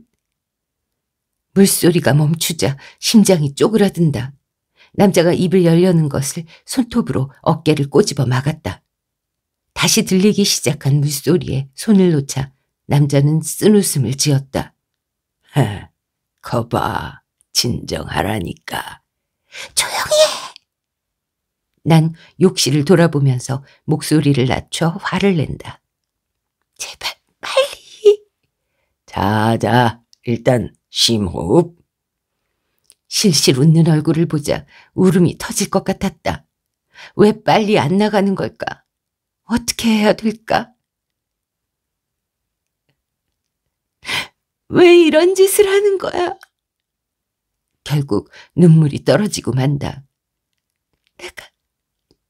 물소리가 멈추자 심장이 쪼그라든다. 남자가 입을 열려는 것을 손톱으로 어깨를 꼬집어 막았다. 다시 들리기 시작한 물소리에 손을 놓자 남자는 쓴 웃음을 지었다. 헤, 거봐, 진정하라니까. 조용히 해! 난 욕실을 돌아보면서 목소리를 낮춰 화를 낸다. 제발, 빨리! 자, 자, 일단 심호흡. 실실 웃는 얼굴을 보자 울음이 터질 것 같았다. 왜 빨리 안 나가는 걸까? 어떻게 해야 될까? 왜 이런 짓을 하는 거야? 결국 눈물이 떨어지고 만다. 내가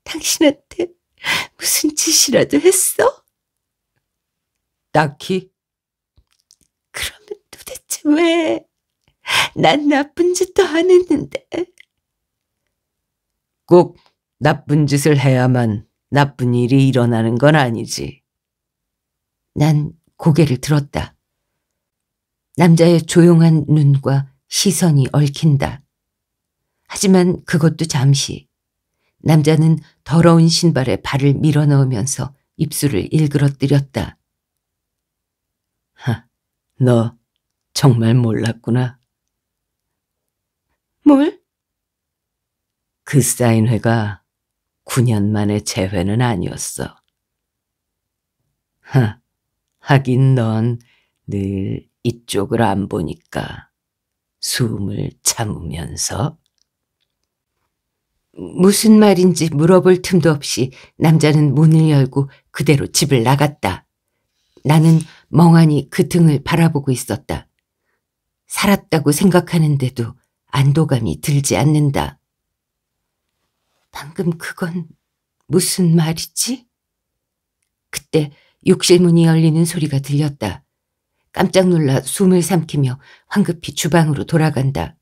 당신한테 무슨 짓이라도 했어? 딱히 왜? 난 나쁜 짓도 안 했는데. 꼭 나쁜 짓을 해야만 나쁜 일이 일어나는 건 아니지. 난 고개를 들었다. 남자의 조용한 눈과 시선이 얽힌다. 하지만 그것도 잠시. 남자는 더러운 신발에 발을 밀어넣으면서 입술을 일그러뜨렸다. 하, 너 정말 몰랐구나. 뭘? 그 사인회가 9년 만에 재회는 아니었어. 하, 하긴 넌 늘 이쪽을 안 보니까 숨을 참으면서 무슨 말인지 물어볼 틈도 없이 남자는 문을 열고 그대로 집을 나갔다. 나는 멍하니 그 등을 바라보고 있었다. 살았다고 생각하는데도 안도감이 들지 않는다. 방금 그건 무슨 말이지? 그때 욕실문이 열리는 소리가 들렸다. 깜짝 놀라 숨을 삼키며 황급히 주방으로 돌아간다.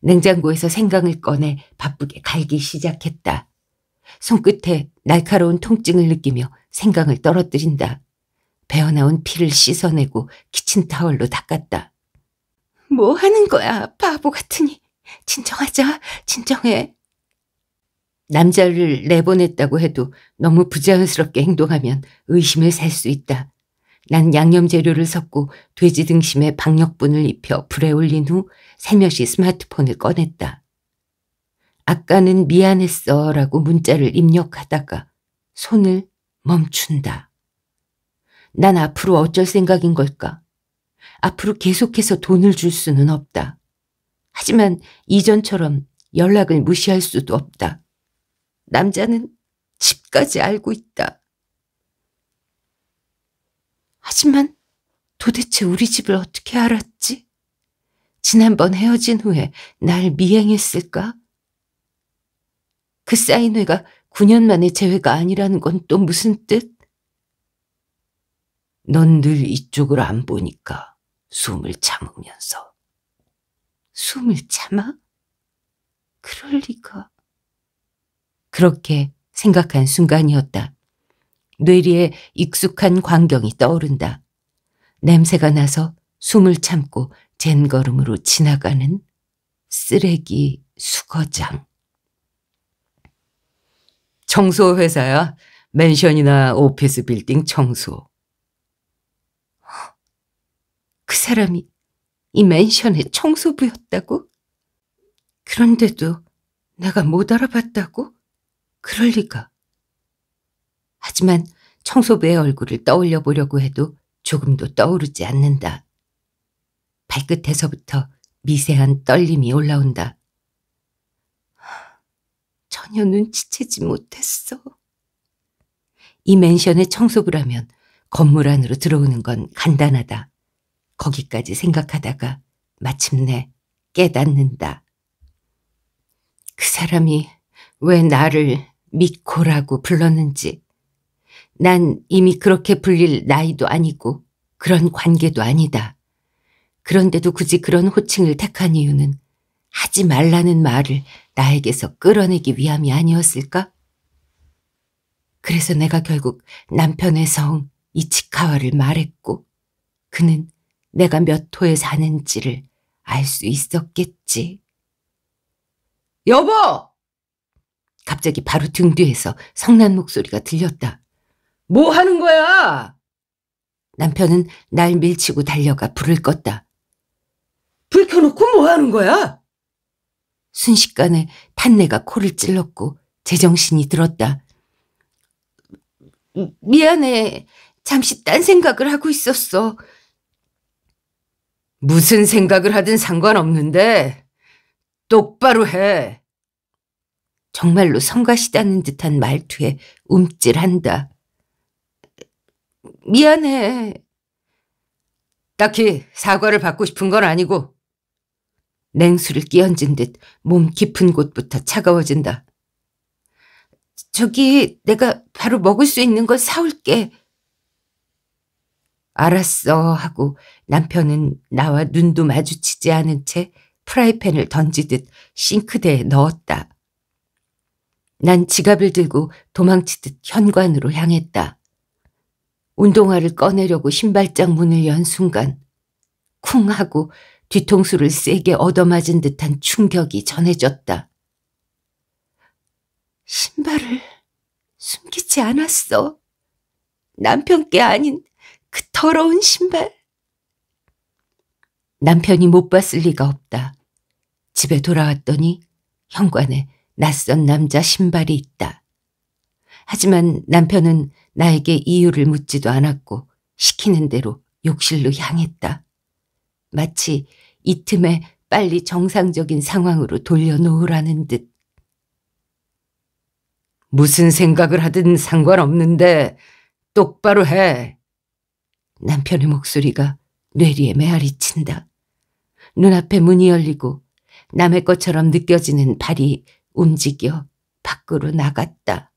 냉장고에서 생강을 꺼내 바쁘게 갈기 시작했다. 손끝에 날카로운 통증을 느끼며 생강을 떨어뜨린다. 배어나온 피를 씻어내고 키친타월로 닦았다. 뭐 하는 거야, 바보 같으니. 진정하자, 진정해. 남자를 내보냈다고 해도 너무 부자연스럽게 행동하면 의심을 살 수 있다. 난 양념 재료를 섞고 돼지 등심에 박력분을 입혀 불에 올린 후 살며시 스마트폰을 꺼냈다. 아까는 미안했어 라고 문자를 입력하다가 손을 멈춘다. 난 앞으로 어쩔 생각인 걸까? 앞으로 계속해서 돈을 줄 수는 없다. 하지만 이전처럼 연락을 무시할 수도 없다. 남자는 집까지 알고 있다. 하지만 도대체 우리 집을 어떻게 알았지? 지난번 헤어진 후에 날 미행했을까? 그 사인회가 9년 만에 재회가 아니라는 건 또 무슨 뜻? 넌 늘 이쪽을 안 보니까. 숨을 참으면서. 숨을 참아? 그럴 리가. 그렇게 생각한 순간이었다. 뇌리에 익숙한 광경이 떠오른다. 냄새가 나서 숨을 참고 젠 걸음으로 지나가는 쓰레기 수거장. 청소회사야. 맨션이나 오피스 빌딩 청소. 그 사람이 이 맨션의 청소부였다고? 그런데도 내가 못 알아봤다고? 그럴 리가. 하지만 청소부의 얼굴을 떠올려 보려고 해도 조금도 떠오르지 않는다. 발끝에서부터 미세한 떨림이 올라온다. 전혀 눈치채지 못했어. 이 맨션의 청소부라면 건물 안으로 들어오는 건 간단하다. 거기까지 생각하다가 마침내 깨닫는다. 그 사람이 왜 나를 미코라고 불렀는지. 난 이미 그렇게 불릴 나이도 아니고 그런 관계도 아니다. 그런데도 굳이 그런 호칭을 택한 이유는 하지 말라는 말을 나에게서 끌어내기 위함이 아니었을까? 그래서 내가 결국 남편의 성 이치카와를 말했고 그는 내가 몇 호에 사는지를 알 수 있었겠지. 여보! 갑자기 바로 등 뒤에서 성난 목소리가 들렸다. 뭐 하는 거야? 남편은 날 밀치고 달려가 불을 껐다. 불 켜놓고 뭐 하는 거야? 순식간에 탄내가 코를 찔렀고 제정신이 들었다. 미안해. 잠시 딴 생각을 하고 있었어. 무슨 생각을 하든 상관없는데 똑바로 해. 정말로 성가시다는 듯한 말투에 움찔한다. 미안해. 딱히 사과를 받고 싶은 건 아니고 냉수를 끼얹은 듯 몸 깊은 곳부터 차가워진다. 저기 내가 바로 먹을 수 있는 걸 사올게. 알았어 하고 남편은 나와 눈도 마주치지 않은 채 프라이팬을 던지듯 싱크대에 넣었다. 난 지갑을 들고 도망치듯 현관으로 향했다. 운동화를 꺼내려고 신발장 문을 연 순간 쿵 하고 뒤통수를 세게 얻어맞은 듯한 충격이 전해졌다. 신발을 숨기지 않았어. 남편께 아닌 그 더러운 신발. 남편이 못 봤을 리가 없다. 집에 돌아왔더니 현관에 낯선 남자 신발이 있다. 하지만 남편은 나에게 이유를 묻지도 않았고 시키는 대로 욕실로 향했다. 마치 이 틈에 빨리 정상적인 상황으로 돌려놓으라는 듯. 무슨 생각을 하든 상관없는데 똑바로 해. 남편의 목소리가 뇌리에 메아리 친다. 눈앞에 문이 열리고 남의 것처럼 느껴지는 발이 움직여 밖으로 나갔다.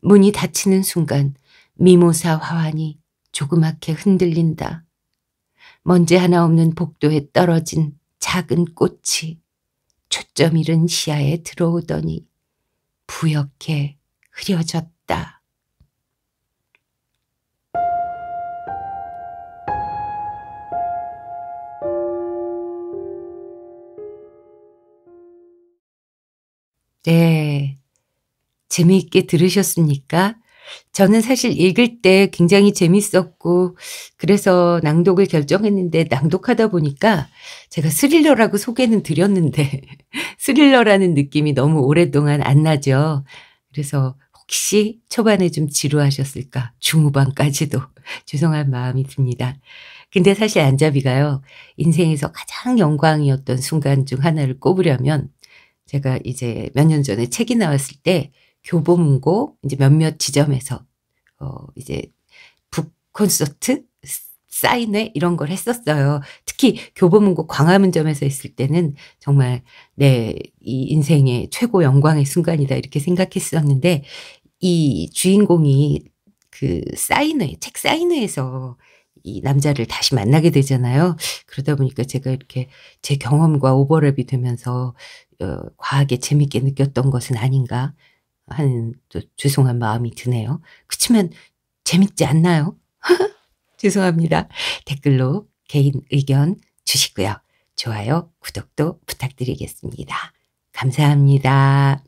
문이 닫히는 순간 미모사 화환이 조그맣게 흔들린다. 먼지 하나 없는 복도에 떨어진 작은 꽃이 초점 잃은 시야에 들어오더니 부옇게 흐려졌다. 네. 재미있게 들으셨습니까? 저는 사실 읽을 때 굉장히 재밌었고 그래서 낭독을 결정했는데 낭독하다 보니까 제가 스릴러라고 소개는 드렸는데 스릴러라는 느낌이 너무 오랫동안 안 나죠. 그래서 혹시 초반에 좀 지루하셨을까 중후반까지도 죄송한 마음이 듭니다. 근데 사실 안잡이가요 인생에서 가장 영광이었던 순간 중 하나를 꼽으려면 제가 이제 몇 년 전에 책이 나왔을 때 교보문고 이제 몇몇 지점에서 어 이제 북 콘서트 사인회 이런 걸 했었어요. 특히 교보문고 광화문점에서 있을 때는 정말 내이 네, 인생의 최고 영광의 순간이다 이렇게 생각했었는데 이 주인공이 그 사인회 책 사인회에서 이 남자를 다시 만나게 되잖아요. 그러다 보니까 제가 이렇게 제 경험과 오버랩이 되면서 어, 과하게 재밌게 느꼈던 것은 아닌가 하는 또 죄송한 마음이 드네요. 그렇지만 재밌지 않나요? 죄송합니다. 댓글로 개인 의견 주시고요. 좋아요, 구독도 부탁드리겠습니다. 감사합니다.